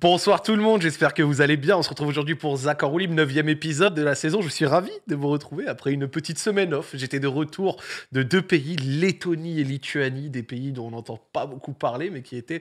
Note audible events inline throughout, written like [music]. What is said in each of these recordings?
Bonsoir tout le monde, j'espère que vous allez bien. On se retrouve aujourd'hui pour Zach 9 roue épisode de la saison. Je suis ravi de vous retrouver après une petite semaine off. J'étais de retour de deux pays, Lettonie et Lituanie, des pays dont on n'entend pas beaucoup parler, mais qui étaient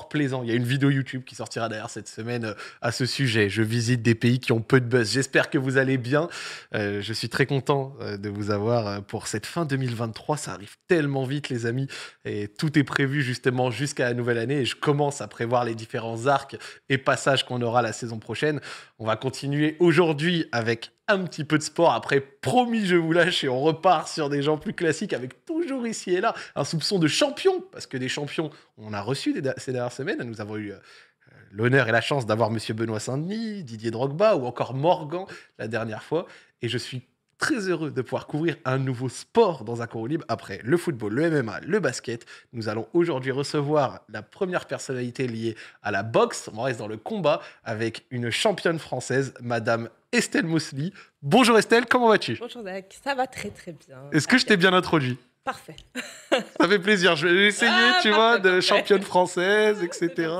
plaisant. Il y a une vidéo YouTube qui sortira d'ailleurs cette semaine euh, à ce sujet. Je visite des pays qui ont peu de buzz. J'espère que vous allez bien. Euh, je suis très content euh, de vous avoir pour cette fin 2023. Ça arrive tellement vite, les amis. Et tout est prévu justement jusqu'à la nouvelle année. Et je commence à prévoir les différents arcs et passages qu'on aura la saison prochaine. On va continuer aujourd'hui avec un petit peu de sport. Après, promis, je vous lâche et on repart sur des gens plus classiques avec toujours ici et là un soupçon de champion, parce que des champions, on a reçu ces dernières semaines. Nous avons eu euh, euh, l'honneur et la chance d'avoir Monsieur Benoît Saint-Denis, Didier Drogba ou encore Morgan la dernière fois. Et je suis très heureux de pouvoir couvrir un nouveau sport dans un cours libre après le football, le MMA, le basket. Nous allons aujourd'hui recevoir la première personnalité liée à la boxe. On reste dans le combat avec une championne française, Madame Estelle Mosley. Bonjour Estelle, comment vas-tu Bonjour Zach, ça va très très bien. Est-ce que je t'ai bien introduit Parfait. [laughs] Ça fait plaisir. Je vais essayer, ah, tu vois, de championne française, etc.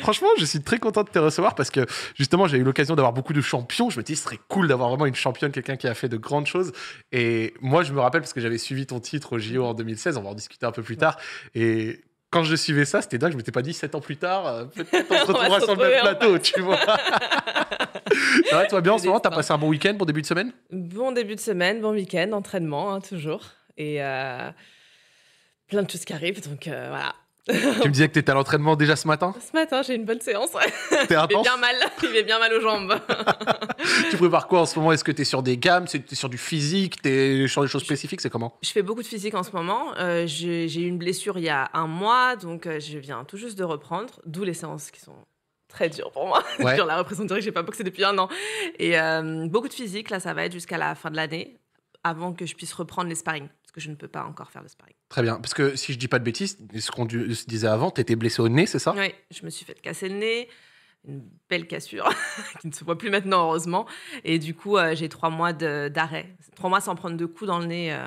Franchement, je suis très content de te recevoir parce que justement, j'ai eu l'occasion d'avoir beaucoup de champions. Je me dis, ce serait cool d'avoir vraiment une championne, quelqu'un qui a fait de grandes choses. Et moi, je me rappelle parce que j'avais suivi ton titre au JO en 2016. On va en discuter un peu plus tard. Et quand je suivais ça, c'était dingue, je m'étais pas dit 7 ans plus tard, euh, peut-être on se [laughs] retrouvera sur le même plateau, tu vois. [laughs] ça va, toi bien en ce moment, t'as passé un bon week-end, bon début de semaine Bon début de semaine, bon week-end, entraînement, hein, toujours. Et euh, plein de choses qui arrivent, donc euh, voilà tu me disais que tu étais à l'entraînement déjà ce matin Ce matin, j'ai une bonne séance. T'es intense bien mal, il bien mal aux jambes. [laughs] tu prépares quoi en ce moment Est-ce que tu es sur des gammes Tu es sur du physique Tu es sur des choses spécifiques C'est comment Je fais beaucoup de physique en ce moment. Euh, j'ai eu une blessure il y a un mois, donc euh, je viens tout juste de reprendre, d'où les séances qui sont très dures pour moi. sur [laughs] la représentation, j'ai pas boxé depuis un an. Et euh, beaucoup de physique, là, ça va être jusqu'à la fin de l'année avant que je puisse reprendre les sparring parce que je ne peux pas encore faire de sparring. Très bien, parce que si je dis pas de bêtises, ce qu'on se disait avant, tu étais blessé au nez, c'est ça Oui, je me suis fait casser le nez, une belle cassure [laughs] qui ne se voit plus maintenant heureusement, et du coup euh, j'ai trois mois d'arrêt, trois mois sans prendre de coups dans le nez. Euh,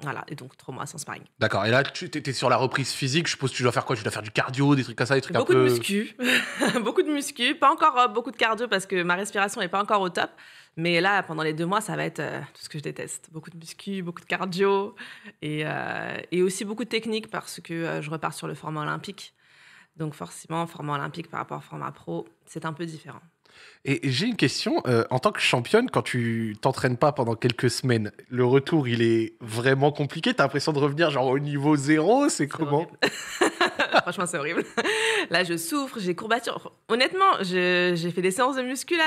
voilà, et donc trois mois sans sparring. D'accord, et là tu étais sur la reprise physique, je suppose tu dois faire quoi Tu dois faire du cardio, des trucs comme ça, des trucs un peu... Beaucoup de muscu, [laughs] beaucoup de muscu, pas encore euh, beaucoup de cardio parce que ma respiration n'est pas encore au top. Mais là, pendant les deux mois, ça va être euh, tout ce que je déteste. Beaucoup de muscu, beaucoup de cardio et, euh, et aussi beaucoup de technique parce que euh, je repars sur le format olympique. Donc forcément, format olympique par rapport au format pro, c'est un peu différent. Et j'ai une question. en tant que championne, quand tu t'entraînes pas pendant quelques semaines, le retour, il est vraiment compliqué. Tu as l'impression de revenir genre au niveau zéro. C'est comment [laughs] [laughs] Franchement, c'est horrible. Là, je souffre, j'ai courbatures. Honnêtement, j'ai fait des séances de musculation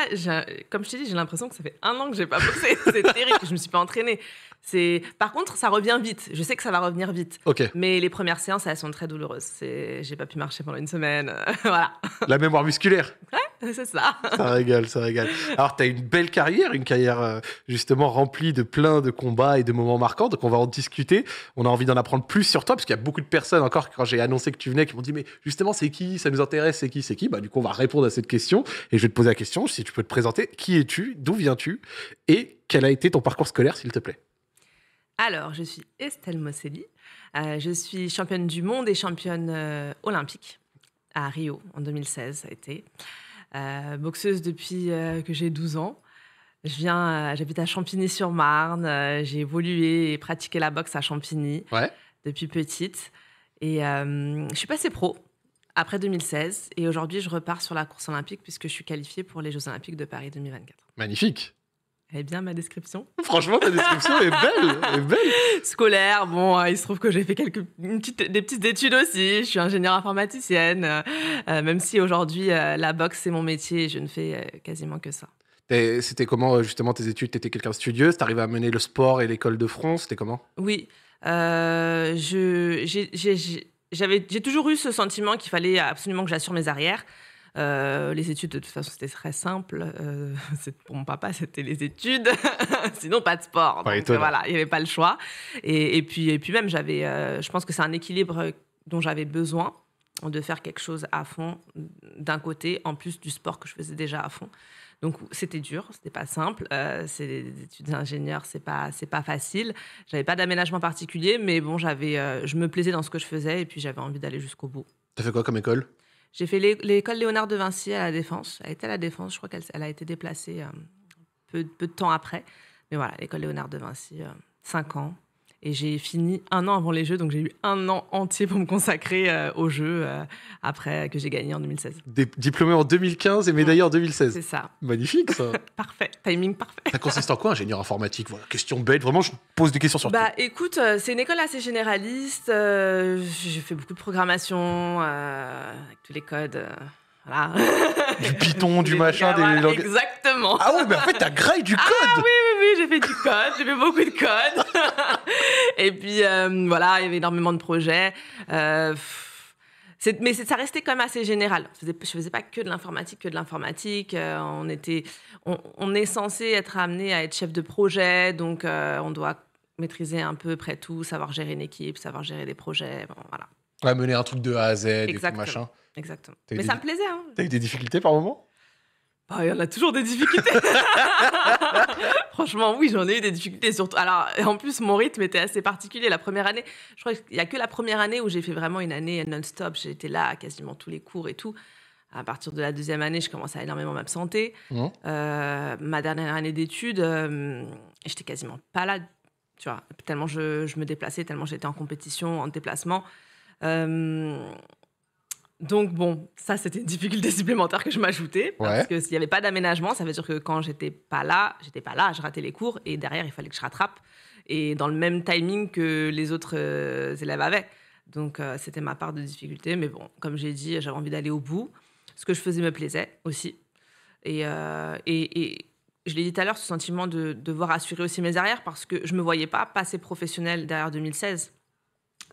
Comme je te dis, j'ai l'impression que ça fait un an que j'ai pas poussé [laughs] C'est terrible. Je me suis pas entraînée. C'est par contre, ça revient vite. Je sais que ça va revenir vite. Mais les premières séances, elles sont très douloureuses. C'est, j'ai pas pu marcher pendant une semaine. [laughs] voilà. La mémoire musculaire. Ouais, c'est ça. ça régale, ça régale. Alors, tu as une belle carrière, une carrière euh, justement remplie de plein de combats et de moments marquants. Donc, on va en discuter. On a envie d'en apprendre plus sur toi parce qu'il y a beaucoup de personnes encore quand j'ai annoncé que tu qui m'ont dit, mais justement, c'est qui Ça nous intéresse, c'est qui C'est qui Bah, du coup, on va répondre à cette question et je vais te poser la question si tu peux te présenter. Qui es-tu D'où viens-tu Et quel a été ton parcours scolaire, s'il te plaît Alors, je suis Estelle Mosselli. Euh, je suis championne du monde et championne euh, olympique à Rio en 2016, ça a été. Euh, boxeuse depuis que j'ai 12 ans. Je viens, j'habite à Champigny-sur-Marne. j'ai évolué et pratiqué la boxe à Champigny depuis petite. Et euh, je suis passée pro après 2016. Et aujourd'hui, je repars sur la course olympique puisque je suis qualifiée pour les Jeux Olympiques de Paris 2024. Magnifique. Est eh bien, ma description. Franchement, ta description est belle, est belle. [laughs] Scolaire, bon, euh, il se trouve que j'ai fait quelques des petites études aussi. Je suis ingénieure informaticienne, euh, même si aujourd'hui la boxe c'est mon métier, et je ne fais quasiment que ça. C'était comment justement tes études T'étais quelqu'un de studieux T'arrivais à mener le sport et l'école de front C'était comment Oui. Euh, j'ai toujours eu ce sentiment qu'il fallait absolument que j'assure mes arrières. Euh, les études, de toute façon, c'était très simple. Euh, [laughs] pour mon papa, c'était les études. [laughs] Sinon, pas de sport. voilà, il n'y avait pas le choix. Et, puis, et puis même, j'avais, euh, je pense que c'est un équilibre dont j'avais besoin de faire quelque chose à fond d'un côté, en plus du sport que je faisais déjà à fond. Donc c'était dur, c'était pas simple. Euh, c'est des études d'ingénieur, c'est pas c'est pas facile. J'avais pas d'aménagement particulier, mais bon, j'avais, euh, je me plaisais dans ce que je faisais et puis j'avais envie d'aller jusqu'au bout. as fait quoi comme école J'ai fait l'école Léonard de Vinci à la Défense. Elle était à la Défense, je crois qu'elle a été déplacée euh, peu, peu, de temps après. Mais voilà, l'école Léonard de Vinci, 5 ans. Et j'ai fini un an avant les Jeux, donc j'ai eu un an entier pour me consacrer au euh, aux Jeux euh, après que j'ai gagné en 2016. diplômé en 2015 et médaillé en 2016. C'est ça. Magnifique ça. [laughs] parfait, timing parfait. Ça consiste en quoi, ingénieur informatique voilà, Question bête, vraiment, je pose des questions sur Bah écoute, euh, c'est une école assez généraliste. j'ai fait beaucoup de programmation avec tous les codes. Voilà. [laughs] Du Python, du [laughs] machin, des langues. Exactement. Ah ouais, mais en fait, t'as graille du ah code. Ah oui, oui, oui, j'ai fait du code, j'ai fait beaucoup de code. Et puis euh, voilà, il y avait énormément de projets. Euh, mais ça restait quand même assez général. Je faisais, faisais pas que de l'informatique, que de l'informatique. Euh, on était, on, est censé être amené à être chef de projet, donc on doit maîtriser un peu près tout, savoir gérer une équipe, savoir gérer des projets, voilà. Ouais, mener un truc de A à Z, Exactement. et tout machin. Exactement. Mais ça me plaisait. Hein. as eu des difficultés par moment bah, il y en a toujours des difficultés. [laughs] Franchement, oui, j'en ai eu des difficultés. Surtout, alors, en plus, mon rythme était assez particulier. La première année, je crois qu'il n'y a que la première année où j'ai fait vraiment une année non-stop. J'étais là à quasiment tous les cours et tout. À partir de la deuxième année, je commençais à énormément m'absenter. Mmh. Euh, ma dernière année d'études, euh, j'étais quasiment pas là. Tu vois, tellement je, me déplaçais, tellement j'étais en compétition, en déplacement. Euh, donc bon, ça c'était une difficulté supplémentaire que je m'ajoutais parce que s'il n'y avait pas d'aménagement, ça veut dire que quand j'étais pas là, j'étais pas là, je ratais les cours et derrière il fallait que je rattrape et dans le même timing que les autres euh, élèves avaient. Donc euh, c'était ma part de difficulté, mais bon, comme j'ai dit, j'avais envie d'aller au bout. Ce que je faisais me plaisait aussi euh, et, je l'ai dit tout à l'heure, ce sentiment de, devoir assurer aussi mes arrières parce que je me voyais pas passer professionnel derrière 2016.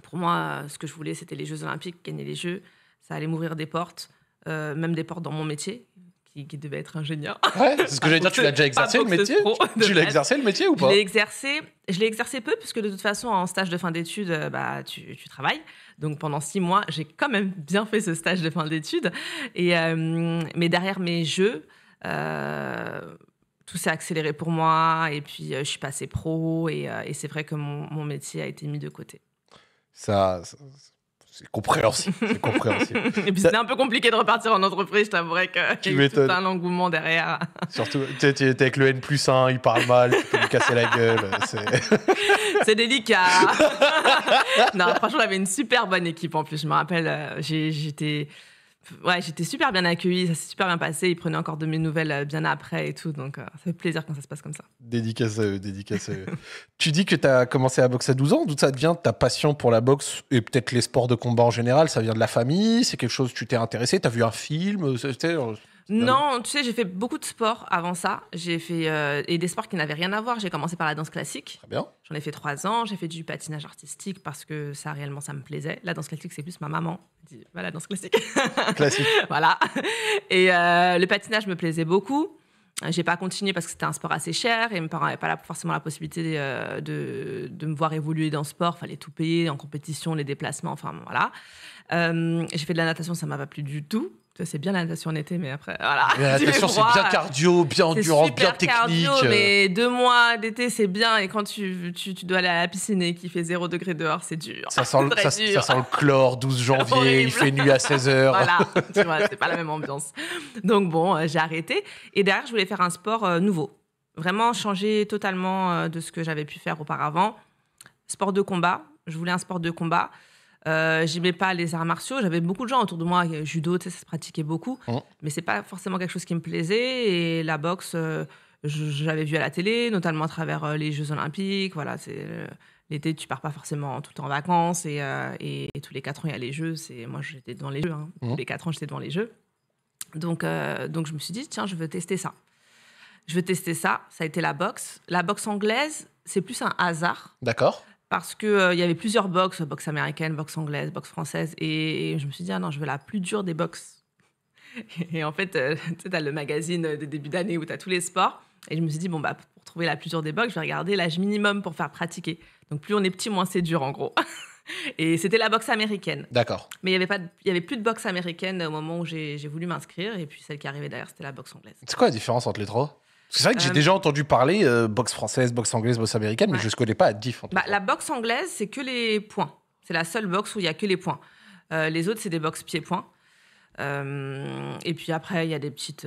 Pour moi, ce que je voulais, c'était les Jeux Olympiques, gagner les Jeux ça allait m'ouvrir des portes, euh, même des portes dans mon métier, qui, devait être ingénieur. Ouais, c'est ce que j'allais dire, [laughs] tu l'as déjà exercé le métier Tu l'as exercé le métier ou pas Je l'ai exercé, je l'ai exercé peu, puisque de toute façon, en stage de fin d'études, euh, bah, tu, travailles. Donc pendant six mois, j'ai quand même bien fait ce stage de fin d'études. Et, euh, mais derrière mes jeux, tout s'est accéléré pour moi. Et puis je suis passé pro. Et, c'est vrai que mon, métier a été mis de côté. ça, c'est compréhensible. C'est [laughs] compréhensible. Et puis c'était un peu compliqué de repartir en entreprise, je t'avouerais qu'il y a tout un engouement derrière. Surtout, t'es avec le N plus 1, il parle mal, tu peux lui casser la gueule. C'est [laughs] délicat. [laughs] non, franchement, j'avais une super bonne équipe en plus, je me rappelle. Euh, j'étais ouais, j'étais super bien accueilli ça s'est super bien passé. Ils prenaient encore de mes nouvelles euh, bien après et tout. Donc, euh, ça fait plaisir quand ça se passe comme ça. Dédicace à eux, dédicace à eux. [laughs] tu dis que tu as commencé à boxer à 12 ans. D'où ça vient ta passion pour la boxe et peut-être les sports de combat en général Ça vient de la famille C'est quelque chose, tu t'es intéressé Tu as vu un film euh, non, tu sais, j'ai fait beaucoup de sports avant ça. J'ai fait euh, et des sports qui n'avaient rien à voir. J'ai commencé par la danse classique. J'en ai fait trois ans. J'ai fait du patinage artistique parce que ça réellement ça me plaisait. La danse classique, c'est plus ma maman. dit, la danse classique. [laughs] Classique. voilà. Et euh, le patinage me plaisait beaucoup. J'ai pas continué parce que c'était un sport assez cher et mes parents n'avaient pas forcément la possibilité euh, de, me voir évoluer dans le sport. Fallait tout payer en compétition, les déplacements, enfin voilà. j'ai fait de la natation, ça m'a pas plu du tout c'est bien la natation en été, mais après, voilà. La [laughs] natation, c'est bien cardio, bien endurant bien technique. Cardio, mais deux mois d'été, c'est bien. Et quand tu, tu, dois aller à la piscine et qu'il fait 0 degré dehors, c'est dur. Ça sent, [laughs] chlore, 12 [laughs] janvier, il fait nuit à 16 heures. voilà, tu vois, c'est pas la même ambiance. Donc bon, euh, j'ai arrêté. Et derrière, je voulais faire un sport euh, nouveau. Vraiment changer totalement euh, de ce que j'avais pu faire auparavant. Sport de combat. Je voulais un sport de combat. Euh, j'aimais pas les arts martiaux. J'avais beaucoup de gens autour de moi, euh, judo, ça se pratiquait beaucoup, mmh. mais c'est pas forcément quelque chose qui me plaisait. Et la boxe, euh, j'avais vu à la télé, notamment à travers les Jeux Olympiques. Voilà, c'est l'été, tu pars pas forcément tout le temps en vacances et, tous les quatre ans il y a les Jeux. C'est moi, j'étais devant les Jeux. Hein. Mmh. Tous les quatre ans, j'étais devant les Jeux. Donc, donc je me suis dit tiens, je veux tester ça. Je veux tester ça. Ça a été la boxe. La boxe anglaise, c'est plus un hasard. D'accord parce qu'il euh, il y avait plusieurs boxes, boxe américaine, boxe anglaise, boxe française, et, je me suis dit, ah non, je veux la plus dure des boxes. [laughs] et en fait, euh, [laughs] tu as le magazine des débuts d'année où tu as tous les sports, et je me suis dit, bon, bah, pour trouver la plus dure des boxes, je vais regarder l'âge minimum pour faire pratiquer. Donc plus on est petit, moins c'est dur, en gros. [laughs] et c'était la boxe américaine. D'accord. Mais il n'y avait, y avait plus de boxe américaine au moment où j'ai voulu m'inscrire, et puis celle qui arrivait derrière, c'était la boxe anglaise. C'est quoi la différence entre les trois c'est vrai que j'ai euh, déjà entendu parler euh, boxe française, boxe anglaise, boxe américaine, mais je ne connais pas à diff. En bah, la boxe anglaise, c'est que les points. C'est la seule boxe où il n'y a que les points. Euh, les autres, c'est des boxes pieds-points. et puis après, il y a des petites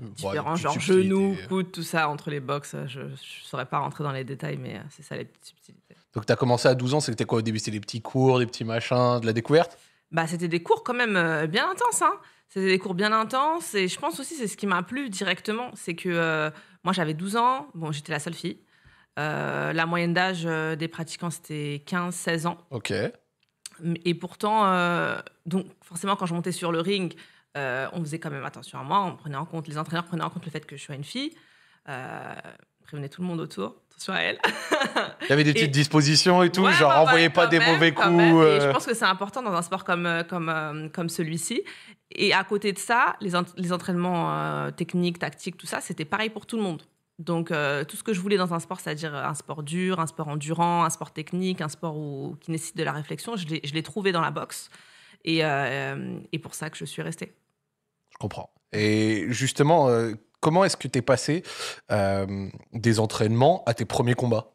différences. genre genoux, coudes, tout ça entre les box. Je ne saurais pas rentrer dans les détails, mais c'est ça les petites subtilités. Donc tu as commencé à 12 ans, c'était quoi au début C'était des petits cours, des petits machins, de la découverte Bah c'était des cours quand même bien intenses. Hein. C'était des cours bien intenses et je pense aussi c'est ce qui m'a plu directement, c'est que euh, moi j'avais 12 ans, bon j'étais la seule fille. Euh, la moyenne d'âge euh, des pratiquants c'était 15-16 ans. Ok. Et pourtant, donc forcément quand je montais sur le ring, on faisait quand même attention à moi, on prenait en compte, les entraîneurs prenaient en compte le fait que je sois une fille, prévenait tout le monde autour attention elle. Il y avait des [laughs] petites dispositions et tout, genre pas des mauvais coups. Euh. je pense que c'est important dans un sport comme, euh, comme, euh, comme celui-ci. Et à côté de ça, les, entraînements techniques, tactiques, tout ça, c'était pareil pour tout le monde. Donc tout ce que je voulais dans un sport, c'est-à-dire un sport dur, un sport endurant, un sport technique, un sport qui nécessite de la réflexion, je l'ai trouvé dans la boxe. Et, et pour ça que je suis restée. Je comprends. Et justement, comment est-ce que tu es passé euh, des entraînements à tes premiers combats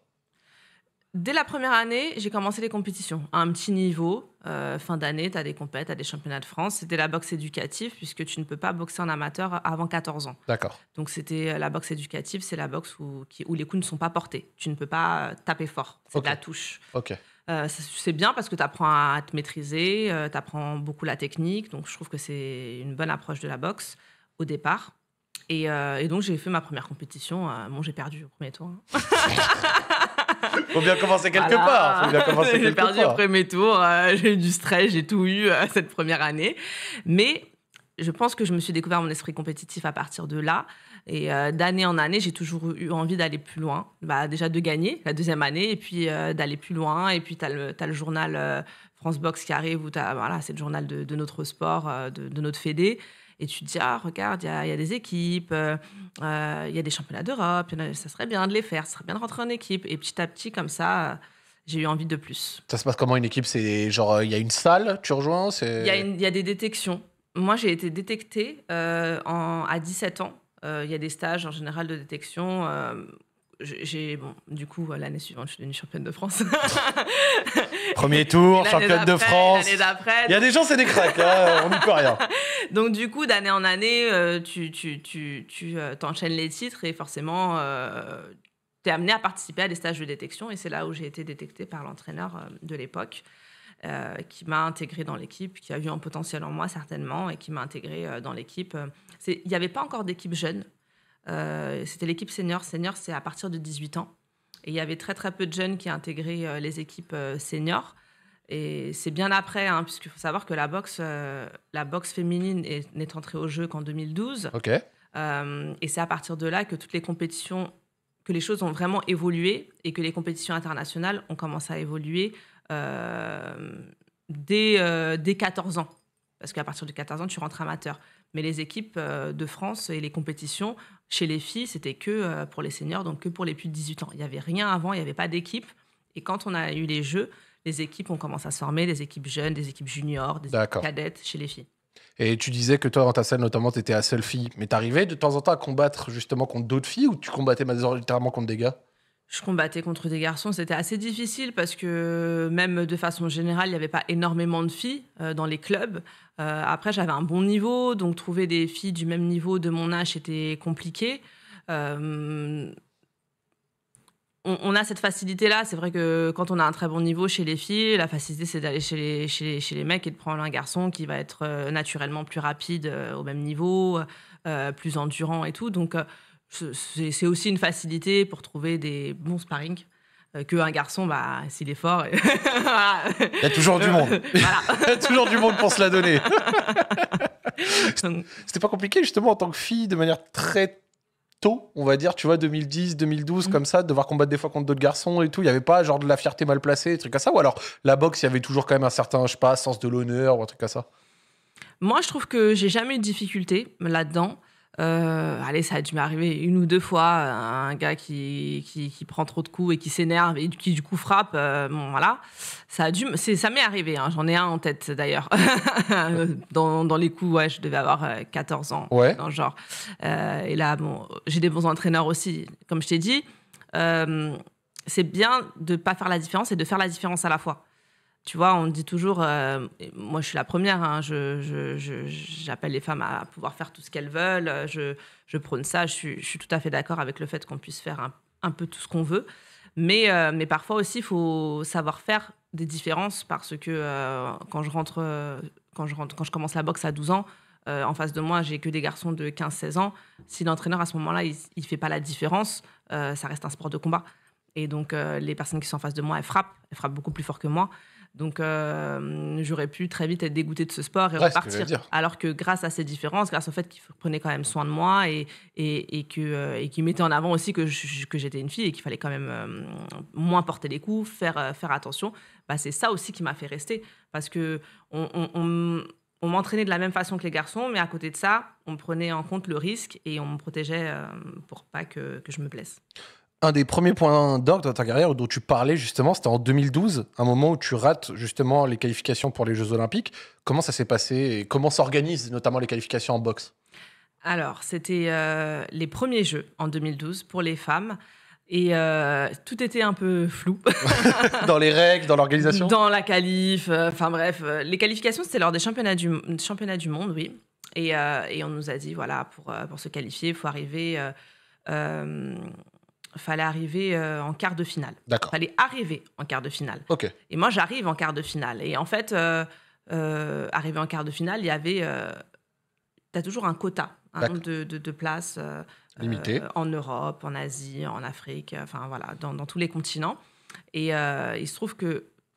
Dès la première année, j'ai commencé les compétitions à un petit niveau. Euh, fin d'année, tu as des compètes, tu as des championnats de France. C'était la boxe éducative, puisque tu ne peux pas boxer en amateur avant 14 ans. D'accord. Donc, c'était euh, la boxe éducative, c'est la boxe où, les coups ne sont pas portés. Tu ne peux pas taper fort. C'est de la touche. OK. c'est bien parce que tu apprends à te maîtriser, tu apprends beaucoup la technique. Donc, je trouve que c'est une bonne approche de la boxe au départ. Euh, et, donc j'ai fait ma première compétition. Euh, bon, j'ai perdu au premier tour. Hein. [laughs] faut bien commencer quelque part. [laughs] j'ai perdu au premier tour. Euh, j'ai eu du stress, j'ai tout eu cette première année. Mais je pense que je me suis découvert mon esprit compétitif à partir de là. Et d'année en année, j'ai toujours eu envie d'aller plus loin. Bah, déjà de gagner la deuxième année et puis d'aller plus loin. Et puis, tu as, le journal France Box qui arrive, voilà, c'est le journal de, notre sport, de, de, notre fédé et tu te dis, ah, regarde, il y, a des équipes, euh, euh, il y a des championnats d'Europe, ça serait bien de les faire, ça serait bien de rentrer en équipe. Et petit à petit, comme ça, j'ai eu envie de plus. Ça se passe comment une équipe C'est genre, il y a une salle, tu rejoins Il y, a des détections. Moi, j'ai été détectée euh, en, à 17 ans. Il y a des stages en général de détection. j'ai bon, du coup l'année suivante je suis devenue championne de France [laughs] Premier tour, championne de France. Il y a des gens, c'est des cracks, hein, on n'y peut rien. [laughs] Donc, du coup, d'année en année, euh, tu, tu, tu, tu euh, t'enchaînes les titres et forcément, euh, tu es amené à participer à des stages de détection. Et c'est là où j'ai été détectée par l'entraîneur de l'époque. qui m'a intégré dans l'équipe, qui a vu un potentiel en moi certainement et qui m'a intégré dans l'équipe. Il n'y avait pas encore d'équipe jeune. c'était l'équipe senior. Senior, c'est à partir de 18 ans il y avait très très peu de jeunes qui intégraient euh, les équipes euh, seniors. Et c'est bien après, hein, puisqu'il faut savoir que la boxe, euh, la boxe féminine n'est entrée au jeu qu'en 2012. et c'est à partir de là que toutes les compétitions, que les choses ont vraiment évolué et que les compétitions internationales ont commencé à évoluer dès, dès 14 ans. Parce qu'à partir de 14 ans, tu rentres amateur. Mais les équipes euh, de France et les compétitions chez les filles, c'était que euh, pour les seniors, donc que pour les plus de 18 ans. Il n'y avait rien avant, il n'y avait pas d'équipe. Et quand on a eu les Jeux, les équipes ont commencé à se former, des équipes jeunes, des équipes juniors, des cadettes chez les filles. Et tu disais que toi, dans ta salle, notamment, tu étais la seule fille. Mais t'arrivais de temps en temps à combattre justement contre d'autres filles ou tu combattais majoritairement contre des gars je combattais contre des garçons. C'était assez difficile parce que même de façon générale, il n'y avait pas énormément de filles euh, dans les clubs. Euh, après, j'avais un bon niveau, donc trouver des filles du même niveau de mon âge était compliqué. Euh, on, a cette facilité-là. C'est vrai que quand on a un très bon niveau chez les filles, la facilité, c'est d'aller chez les, chez, chez les mecs et de prendre un garçon qui va être naturellement plus rapide au même niveau, plus endurant et tout. Donc, c'est aussi une facilité pour trouver des bons sparring euh, qu'un garçon, bah, s'il est fort. [laughs] Il y a toujours du monde. [laughs] [laughs] Il y a toujours du monde pour se la donner. C'était pas compliqué, justement, en tant que fille, de manière très tôt, on va dire, tu vois, 2010, 2012, mm. comme ça, de devoir combattre des fois contre d'autres garçons et tout. Il n'y avait pas genre de la fierté mal placée, des trucs à ça. Ou alors, la boxe, il y avait toujours quand même un certain, je sais pas, sens de l'honneur ou un truc à ça. Moi, je trouve que j'ai jamais eu de difficulté là-dedans. Euh, allez, ça a dû m'arriver une ou deux fois, euh, un gars qui, qui, prend trop de coups et qui s'énerve et qui du coup frappe. Euh, bon, voilà, ça a dû, ça m'est arrivé. Hein, j'en ai un en tête d'ailleurs. [laughs] dans, les coups, ouais, je devais avoir 14 ans dans le genre. et là, bon, j'ai des bons entraîneurs aussi, comme je t'ai dit. c'est bien de ne pas faire la différence et de faire la différence à la fois. Tu vois, on dit toujours, euh, moi je suis la première, hein, j'appelle les femmes à pouvoir faire tout ce qu'elles veulent, euh, je, prône ça, je suis, tout à fait d'accord avec le fait qu'on puisse faire un, peu tout ce qu'on veut, euh, mais, parfois aussi il faut savoir faire des différences parce que quand, je rentre, quand, je quand je commence la boxe à 12 ans, en face de moi j'ai que des garçons de 15-16 ans, si l'entraîneur à ce moment-là il ne fait pas la différence, ça reste un sport de combat. Et donc les personnes qui sont en face de moi, elles frappent, elles frappent beaucoup plus fort que moi. Donc euh, j'aurais pu très vite être dégoûtée de ce sport et repartir. Alors que grâce à ces différences, grâce au fait qu'il prenait quand même soin de moi et, et, euh, mettaient en avant aussi que, j'étais une fille et qu'il fallait quand même euh, moins porter les coups, faire, attention, bah, c'est ça aussi qui m'a fait rester. Parce que on, m'entraînait de la même façon que les garçons, mais à côté de ça, on prenait en compte le risque et on me protégeait pour pas que je me blesse un des premiers points d'orgue de ta carrière dont tu parlais justement, c'était en 2012, un moment où tu rates justement les qualifications pour les Jeux Olympiques. Comment ça s'est passé et comment s'organisent notamment les qualifications en boxe Alors, c'était euh, les premiers Jeux en 2012 pour les femmes. Et euh, tout était un peu flou. [laughs] [laughs] dans les règles, dans l'organisation Dans la qualif, euh, enfin bref. les qualifications, c'était lors des championnats du, du monde, oui. Et, on nous a dit, voilà, pour, pour se qualifier, il faut arriver fallait arriver euh, en quart de finale. Fallait arriver en quart de finale. Ok. Et moi, j'arrive en quart de finale. Et en fait, euh, euh, arriver en quart de finale, il y avait. tu as toujours un quota, un nombre de, places. Limité. en Europe, en Asie, en Afrique, enfin voilà, dans, dans tous les continents. Et il se trouve que.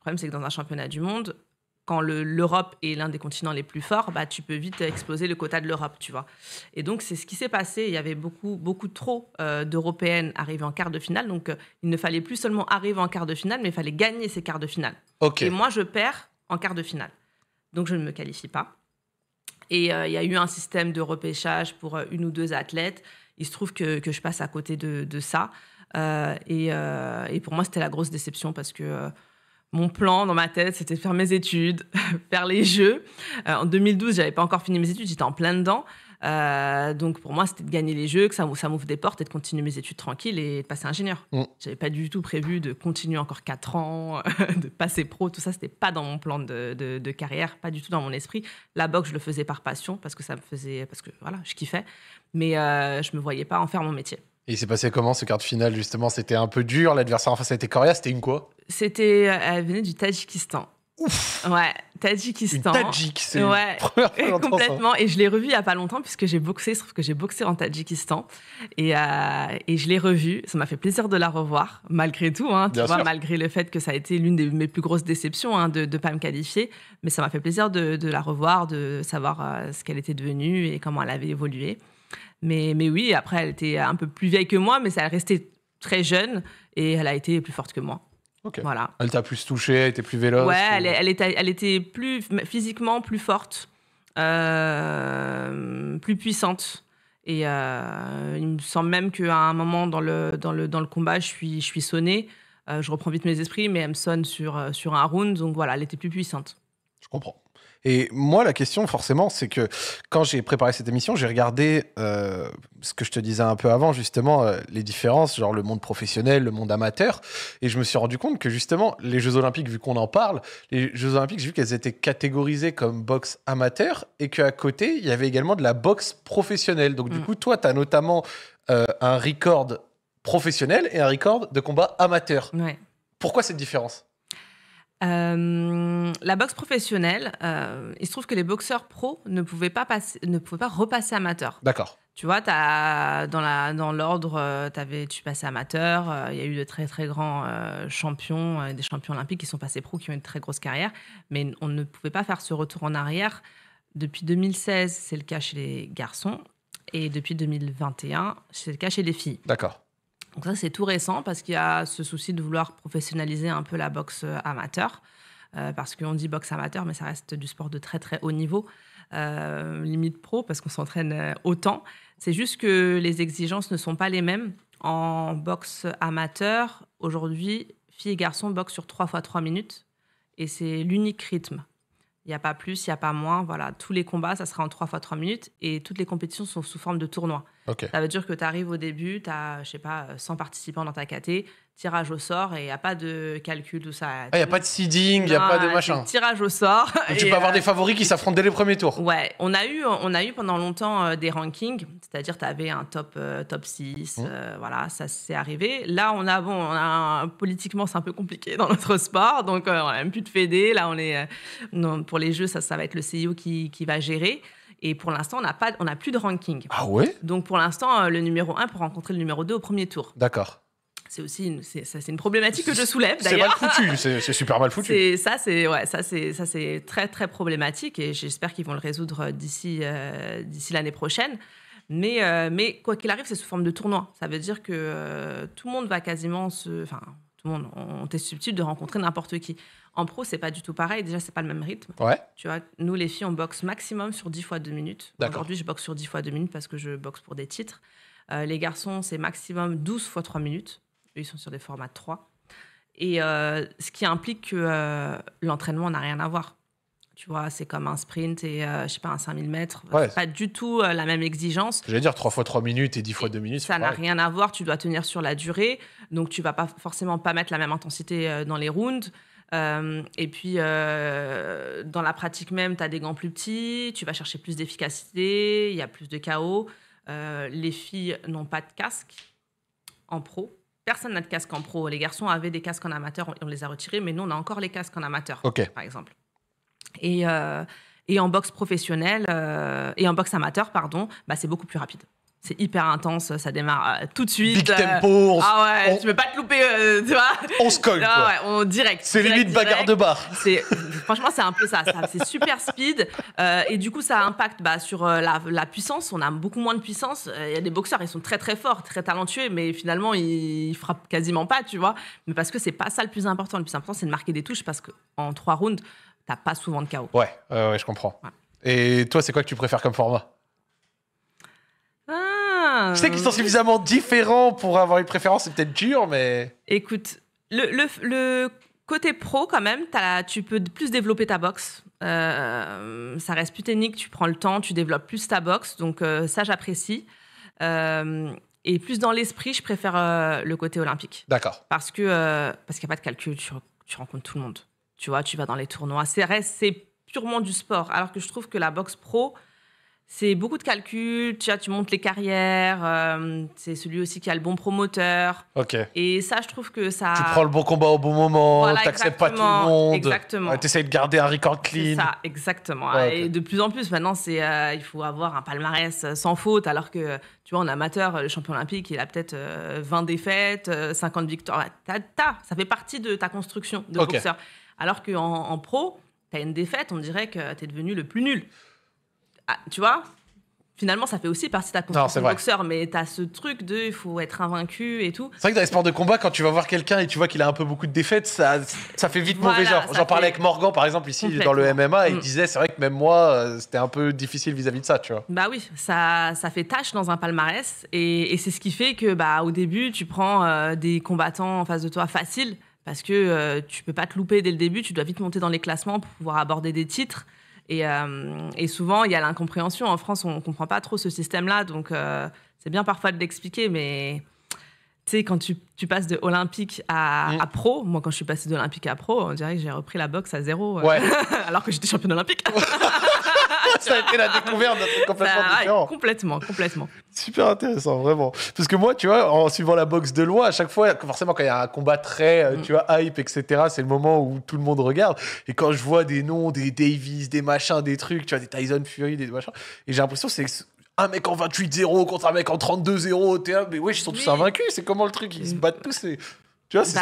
Le problème, c'est que dans un championnat du monde, quand l'Europe est l'un des continents les plus forts, bah, tu peux vite exploser le quota de l'Europe, tu vois. Et donc, c'est ce qui s'est passé. Il y avait beaucoup, beaucoup trop euh, d'Européennes arrivées en quart de finale. Donc, euh, il ne fallait plus seulement arriver en quart de finale, mais il fallait gagner ces quarts de finale. Et moi, je perds en quart de finale. Donc, je ne me qualifie pas. Et euh, il y a eu un système de repêchage pour euh, une ou deux athlètes. Il se trouve que, que je passe à côté de, de ça. Et, et, pour moi, c'était la grosse déception parce que mon plan dans ma tête, c'était de faire mes études, [laughs] faire les jeux. Euh, en 2012, j'avais pas encore fini mes études, j'étais en plein dedans. Euh, donc pour moi, c'était de gagner les jeux, que ça, ça m'ouvre des portes et de continuer mes études tranquilles et de passer ingénieur. Je mm. J'avais pas du tout prévu de continuer encore 4 ans, [laughs] de passer pro, tout ça, c'était pas dans mon plan de, carrière, pas du tout dans mon esprit. La boxe, je le faisais par passion parce que ça me faisait, parce que voilà, je kiffais, mais euh, je me voyais pas en faire mon métier. Et il s'est passé comment ce quart de finale justement C'était un peu dur, l'adversaire en face été Coréa, c'était une quoi C'était, euh, elle venait du Tadjikistan. Ouf Ouais, Tadjikistan. Une Tadjik, c'est ouais, complètement. Et je l'ai revu il n'y a pas longtemps puisque j'ai boxé, sauf que j'ai boxé en Tadjikistan. Et, euh, je l'ai revu. Ça m'a fait plaisir de la revoir, malgré tout. Hein, malgré le fait que ça a été l'une de mes plus grosses déceptions hein, de ne pas me qualifier. Mais ça m'a fait plaisir de, la revoir, de savoir euh, ce qu'elle était devenue et comment elle avait évolué. Mais, oui, après, elle était un peu plus vieille que moi, mais ça restait très jeune et elle a été plus forte que moi. Voilà. Elle t'a plus touchée, elle était plus véloce. Ouais, elle, était, plus physiquement plus forte, euh, plus puissante. Et euh, il me semble même qu'à un moment dans le, dans le, dans le combat, je suis, je suis sonnée. Euh, je reprends vite mes esprits, mais elle me sonne sur, sur un round. Donc voilà, elle était plus puissante. Je comprends. Et moi, la question, forcément, c'est que quand j'ai préparé cette émission, j'ai regardé euh, ce que je te disais un peu avant, justement, euh, les différences, genre le monde professionnel, le monde amateur. Et je me suis rendu compte que, justement, les Jeux Olympiques, vu qu'on en parle, les Jeux Olympiques, j'ai vu qu'elles étaient catégorisées comme boxe amateur et qu'à côté, il y avait également de la boxe professionnelle. Donc, du mm. coup, toi, tu as notamment euh, un record professionnel et un record de combat amateur. Pourquoi cette différence euh, la boxe professionnelle, euh, il se trouve que les boxeurs pros ne pouvaient pas, passer, ne pouvaient pas repasser amateur. D'accord. Tu vois, as, dans, dans l'ordre, euh, tu passais amateur, il y a eu de très très grands champions, des champions olympiques qui sont passés pros, qui ont une très grosse carrière, mais on ne pouvait pas faire ce retour en arrière. Depuis 2016, c'est le cas chez les garçons, et depuis 2021, c'est le cas chez les filles. D'accord. Donc ça, c'est tout récent parce qu'il y a ce souci de vouloir professionnaliser un peu la boxe euh, amateur. Euh, parce qu'on dit boxe amateur, mais ça reste du sport de très très haut niveau, euh, limite pro, parce qu'on s'entraîne autant. C'est juste que les exigences ne sont pas les mêmes. En boxe amateur, aujourd'hui, filles et garçons boxent sur 3 fois 3 minutes, et c'est l'unique rythme. Il n'y a pas plus, il n'y a pas moins. Voilà, tous les combats, ça sera en 3 fois 3 minutes et toutes les compétitions sont sous forme de tournoi. Ça veut dire que tu arrives au début, tu as, je sais pas, 100 euh, participants dans ta caté tirage au sort et il n'y a pas de calcul, tout ça. Il ah, n'y a pas de seeding, il n'y a pas de machin. Tirage au sort. tu peux avoir euh, des favoris qui s'affrontent dès les premiers tours. Ouais, on a eu, on a eu pendant longtemps euh, des rankings, c'est-à-dire tu avais un top, euh, top 6, mmh. voilà, ça s'est arrivé. Là, on a, bon, politiquement, c'est un peu compliqué dans notre sport, donc on n'a même plus de fédé. Là, on est, non, pour les jeux, ça, ça va être le CEO qui, va gérer. Et pour l'instant, on n'a plus de ranking. Ah ouais Donc pour l'instant, le numéro 1 pour rencontrer le numéro 2 au premier tour. D'accord c'est aussi une, c'est, une problématique que je soulève d'ailleurs. C'est mal foutu, c'est, super mal foutu. ça, c'est, ouais, ça, c'est, ça, c'est très très problématique et j'espère qu'ils vont le résoudre euh, d'ici, euh, d'ici l'année prochaine. Mais, euh, mais quoi qu'il arrive, c'est sous forme de tournoi. Ça veut dire que tout le monde va quasiment se. Enfin, tout le monde, on est subtil de rencontrer n'importe qui. En pro, c'est pas du tout pareil. Déjà, c'est pas le même rythme. Ouais. Tu vois, nous, les filles, on boxe maximum sur 10 fois 2 minutes. Aujourd'hui, je boxe sur 10 fois 2 minutes parce que je boxe pour des titres. les garçons, c'est maximum 12 fois 3 minutes ils sont sur des formats 3. Et euh, ce qui implique que euh, l'entraînement n'a rien à voir. Tu vois, c'est comme un sprint et, euh, je sais pas, un 5000 mètres. n'est Pas du tout la même exigence. J'allais dire 3 fois 3 minutes et 10 fois 2 minutes. Ça n'a rien à voir. Tu dois tenir sur la durée. Donc, tu vas pas forcément pas mettre la même intensité dans les rounds. et puis, dans la pratique même, tu as des gants plus petits. Tu vas chercher plus d'efficacité. Il y a plus de chaos. les filles n'ont pas de casque en pro. Personne n'a de casque en pro. Les garçons avaient des casques en amateur, on, les a retirés, mais nous, on a encore les casques en amateur, par exemple. Euh, et, en boxe professionnelle, euh, et en boxe amateur, pardon, bah, c'est beaucoup plus rapide c'est hyper intense, ça démarre euh, tout de suite. Big tempo. Euh, ah ouais, on... tu pas te louper, euh, [laughs] tu vois. On se colle. on direct. C'est limite bagarre de bar. franchement c'est un peu ça, c'est super speed et du coup ça impacte bah, sur la, puissance. On a beaucoup moins de puissance. Il y a des boxeurs, ils sont très très forts, très talentueux, mais finalement ils, frappent quasiment pas, tu vois. Mais parce que c'est pas ça le plus important. Le plus important c'est de marquer des touches parce qu'en trois rounds t'as pas souvent de chaos. Ouais, ouais, je comprends. Et toi c'est quoi que tu préfères comme format je sais qu'ils sont euh, suffisamment différents pour avoir une préférence, c'est peut-être dur, mais. Écoute, le, côté pro, quand même, tu peux plus développer ta boxe. Euh, ça reste plus technique, tu prends le temps, tu développes plus ta boxe, donc euh, ça, j'apprécie. et plus dans l'esprit, je préfère le côté olympique. D'accord. Parce qu'il parce qu'il n'y a pas de calcul, tu, rencontres tout le monde. Tu vois, tu vas dans les tournois. C'est purement du sport. Alors que je trouve que la boxe pro, c'est beaucoup de calculs, tu, tu montes les carrières, euh, c'est celui aussi qui a le bon promoteur. Ok. Et ça, je trouve que ça. Tu prends le bon combat au bon moment, Tu t'acceptes pas tout le monde. Exactement. Tu T'essayes de garder un record clean. ça, exactement. Ah, Et de plus en plus, maintenant, c'est euh, il faut avoir un palmarès euh, sans faute, alors que, tu vois, en amateur, le champion olympique, il a peut-être 20 défaites, 50 victoires. ça fait partie de ta construction de boxeur. Alors qu'en en pro, as une défaite, on dirait que t'es devenu le plus nul. Ah, tu vois, finalement, ça fait aussi partie de ta compétence de boxeur, mais t'as ce truc de il faut être invaincu et tout. C'est vrai que dans les sports de combat, quand tu vas voir quelqu'un et tu vois qu'il a un peu beaucoup de défaites, ça, fait vite mauvais genre. J'en parlais avec Morgan, par exemple, ici, dans le MMA, et il mm. disait c'est vrai que même moi, euh, c'était un peu difficile vis-à-vis de ça, tu vois. Bah oui, ça, ça fait tâche dans un palmarès, et, c'est ce qui fait que, bah, au début, tu prends euh, des combattants en face de toi faciles, parce que euh, tu peux pas te louper dès le début, tu dois vite monter dans les classements pour pouvoir aborder des titres. Euh, et, souvent, il y a l'incompréhension. En France, on ne comprend pas trop ce système-là, donc euh, c'est bien parfois de l'expliquer, mais tu sais, quand tu, passes de olympique mm. à, pro, moi quand je suis passée d'olympique à pro, on dirait que j'ai repris la boxe à zéro, euh, [laughs] alors que j'étais championne olympique. [laughs] [laughs] ça a été la découverte d'un truc complètement différent. complètement, complètement. Super intéressant, vraiment. Parce que moi, tu vois, en suivant la boxe de loi, à chaque fois, forcément, quand il y a un combat très, euh, mm. tu vois, hype, etc., c'est le moment où tout le monde regarde. Et quand je vois des noms, des Davis, des machins, des trucs, tu vois, des Tyson Fury, des machins, et j'ai l'impression c'est un mec en 28-0 contre un mec en 32-0, mais ouais, ils sont tous invaincus, c'est comment le truc, ils se battent tous, c'est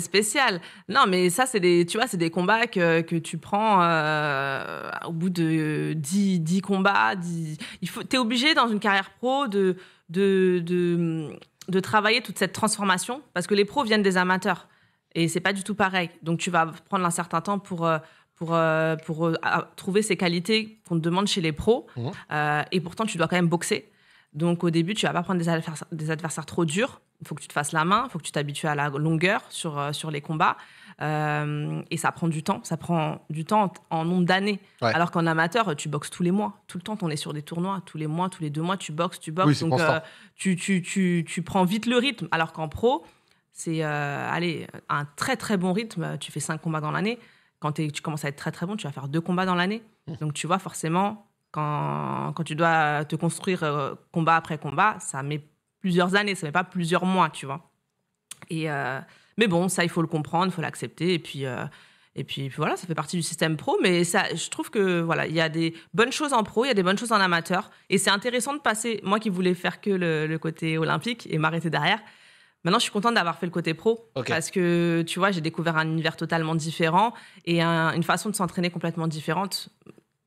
spécial, Non, mais ça, c'est des, tu vois, c'est des combats que, que tu prends euh, au bout de 10, 10 combats. 10... Il faut, t'es obligé dans une carrière pro de, de, de, travailler toute cette transformation parce que les pros viennent des amateurs et c'est pas du tout pareil. Donc, tu vas prendre un certain temps pour. Euh, pour, euh, pour trouver ces qualités qu'on te demande chez les pros. Mmh. et pourtant, tu dois quand même boxer. Donc au début, tu vas pas prendre des adversaires, trop durs. Il faut que tu te fasses la main, il faut que tu t'habitues à la longueur sur, euh, sur les combats. Euh, et ça prend du temps, ça prend du temps en, nombre d'années. Alors qu'en amateur, tu boxes tous les mois. Tout le temps, on est sur des tournois. Tous les mois, tous les deux mois, tu boxes, tu boxes. donc euh, tu, prends vite le rythme. Alors qu'en pro, c'est un très très bon rythme. Tu fais cinq combats dans l'année. Quand tu commences à être très très bon, tu vas faire deux combats dans l'année. Mmh. Donc tu vois, forcément, quand, tu dois te construire euh, combat après combat, ça met plusieurs années, ça met pas plusieurs mois, tu vois. Et, euh, mais bon, ça, il faut le comprendre, il faut l'accepter. Euh, et puis, et puis, voilà, ça fait partie du système pro. Mais ça, je trouve que voilà, il y a des bonnes choses en pro, il y a des bonnes choses en amateur. Et c'est intéressant de passer, moi qui voulais faire que le, côté olympique et m'arrêter derrière. Maintenant, je suis contente d'avoir fait le côté pro parce que tu vois, j'ai découvert un univers totalement différent et une façon de s'entraîner complètement différente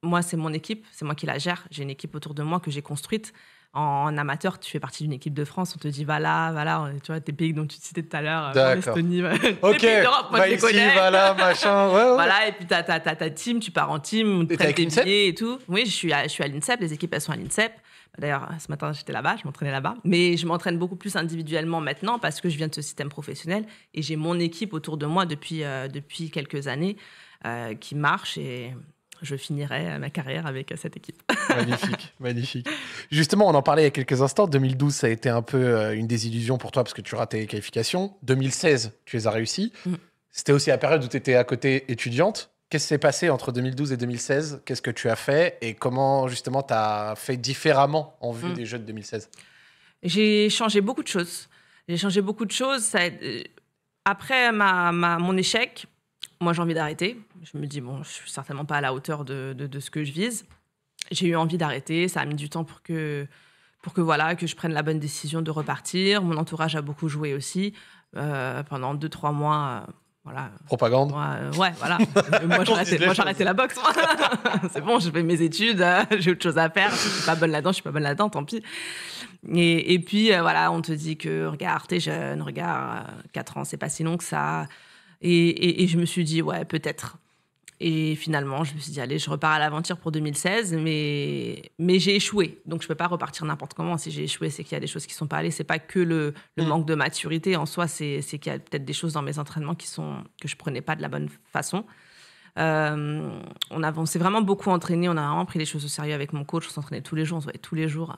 moi, c'est mon équipe, c'est moi qui la gère. J'ai une équipe autour de moi que j'ai construite. En, amateur, tu fais partie d'une équipe de France, on te dit va là, va là, tu vois, tes pays dont tu citais tout à l'heure, euh, Estonie, [laughs] ok, pays d'Europe, moi je ici, connais. va là, [laughs] machin, ouais, ouais. Voilà, et puis t'as ta, ta, team, tu pars en team, tu prends des billets et tout. Oui, je suis à, je suis à l'INSEP, les équipes elles sont à l'INSEP. D'ailleurs, ce matin, j'étais là-bas, je m'entraînais là-bas. Mais je m'entraîne beaucoup plus individuellement maintenant parce que je viens de ce système professionnel et j'ai mon équipe autour de moi depuis, euh, depuis quelques années euh, qui marche et je finirai euh, ma carrière avec euh, cette équipe. [laughs] magnifique, magnifique. Justement, on en parlait il y a quelques instants. 2012, ça a été un peu euh, une désillusion pour toi parce que tu ratais tes qualifications. 2016, tu les as réussies. Mm. C'était aussi la période où tu étais à côté étudiante. Qu'est-ce qui s'est passé entre 2012 et 2016 Qu'est-ce que tu as fait et comment justement tu as fait différemment en vue mm. des Jeux de 2016 J'ai changé beaucoup de choses. J'ai changé beaucoup de choses. Ça Après ma, mon échec, moi, j'ai envie d'arrêter. Je me dis, bon, je suis certainement pas à la hauteur de, de, ce que je vise. J'ai eu envie d'arrêter. Ça a mis du temps pour que, pour que, voilà, que je prenne la bonne décision de repartir. Mon entourage a beaucoup joué aussi. Euh, pendant 2-3 mois, euh, voilà. Propagande. Euh, ouais, voilà. [laughs] moi, j'ai arrêté la boxe. [laughs] c'est bon, je fais mes études, [laughs] j'ai autre chose à faire. Je suis pas bonne là-dedans, je suis pas bonne là-dedans, tant pis. Et, et puis, voilà, on te dit que regarde, t'es jeune, regarde, 4 ans, c'est pas si long que ça. Et, je me suis dit, ouais, peut-être. Et finalement, je me suis dit, allez, je repars à l'aventure pour 2016, mais, mais j'ai échoué. Donc, je ne peux pas repartir n'importe comment. Si j'ai échoué, c'est qu'il y a des choses qui ne sont pas allées. Ce n'est pas que le, mm. manque de maturité en soi, c'est qu'il y a peut-être des choses dans mes entraînements qui sont, que je ne prenais pas de la bonne façon. Euh, on, s'est vraiment beaucoup entraîné, on a vraiment pris les choses au sérieux avec mon coach. On s'entraînait tous les jours, on se voyait tous les jours.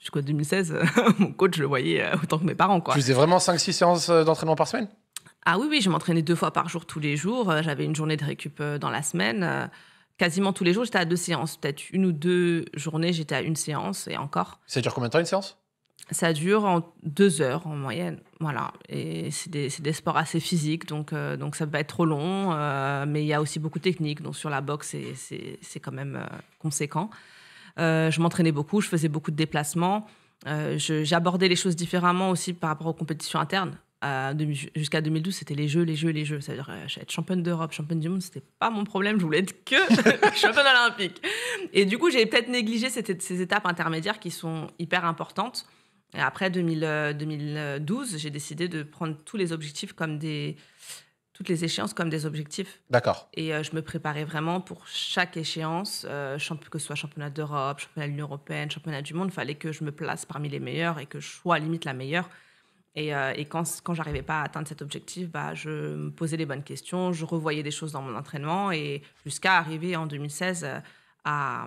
Jusqu'en 2016, [laughs] mon coach, je le voyais euh, autant que mes parents. Quoi. Tu faisais vraiment 5-6 séances euh, d'entraînement par semaine ah oui, oui, je m'entraînais deux fois par jour tous les jours. Euh, j'avais une journée de récup euh, dans la semaine. Euh, quasiment tous les jours, j'étais à deux séances. Peut-être une ou deux journées, j'étais à une séance et encore. Ça dure combien de temps une séance Ça dure en deux heures en moyenne. Voilà. Et c'est des, sports assez physiques, donc, donc ça peut être trop long. mais il y a aussi beaucoup de techniques. Donc sur la boxe, c'est quand même conséquent. je m'entraînais beaucoup, je faisais beaucoup de déplacements. j'abordais les choses différemment aussi par rapport aux compétitions internes jusqu'à 2012, c'était les jeux, les jeux, les jeux. C'est-à-dire euh, être championne d'Europe, championne du monde, c'était pas mon problème. Je voulais être que [laughs] championne olympique. Et du coup, j'ai peut-être négligé ces étapes intermédiaires qui sont hyper importantes. Et après 2000, 2012, euh, j'ai décidé de prendre tous les objectifs comme des toutes les échéances comme des objectifs. D'accord. Et euh, je me préparais vraiment pour chaque échéance, que ce soit championnat d'Europe, championnat de l'Union européenne, championnat du monde. Il fallait que je me place parmi les meilleurs et que je sois limite la meilleure euh, et, quand, quand j'arrivais pas à atteindre cet objectif, bah, je me posais les bonnes questions, je revoyais des choses dans mon entraînement et jusqu'à arriver en 2016 euh, à,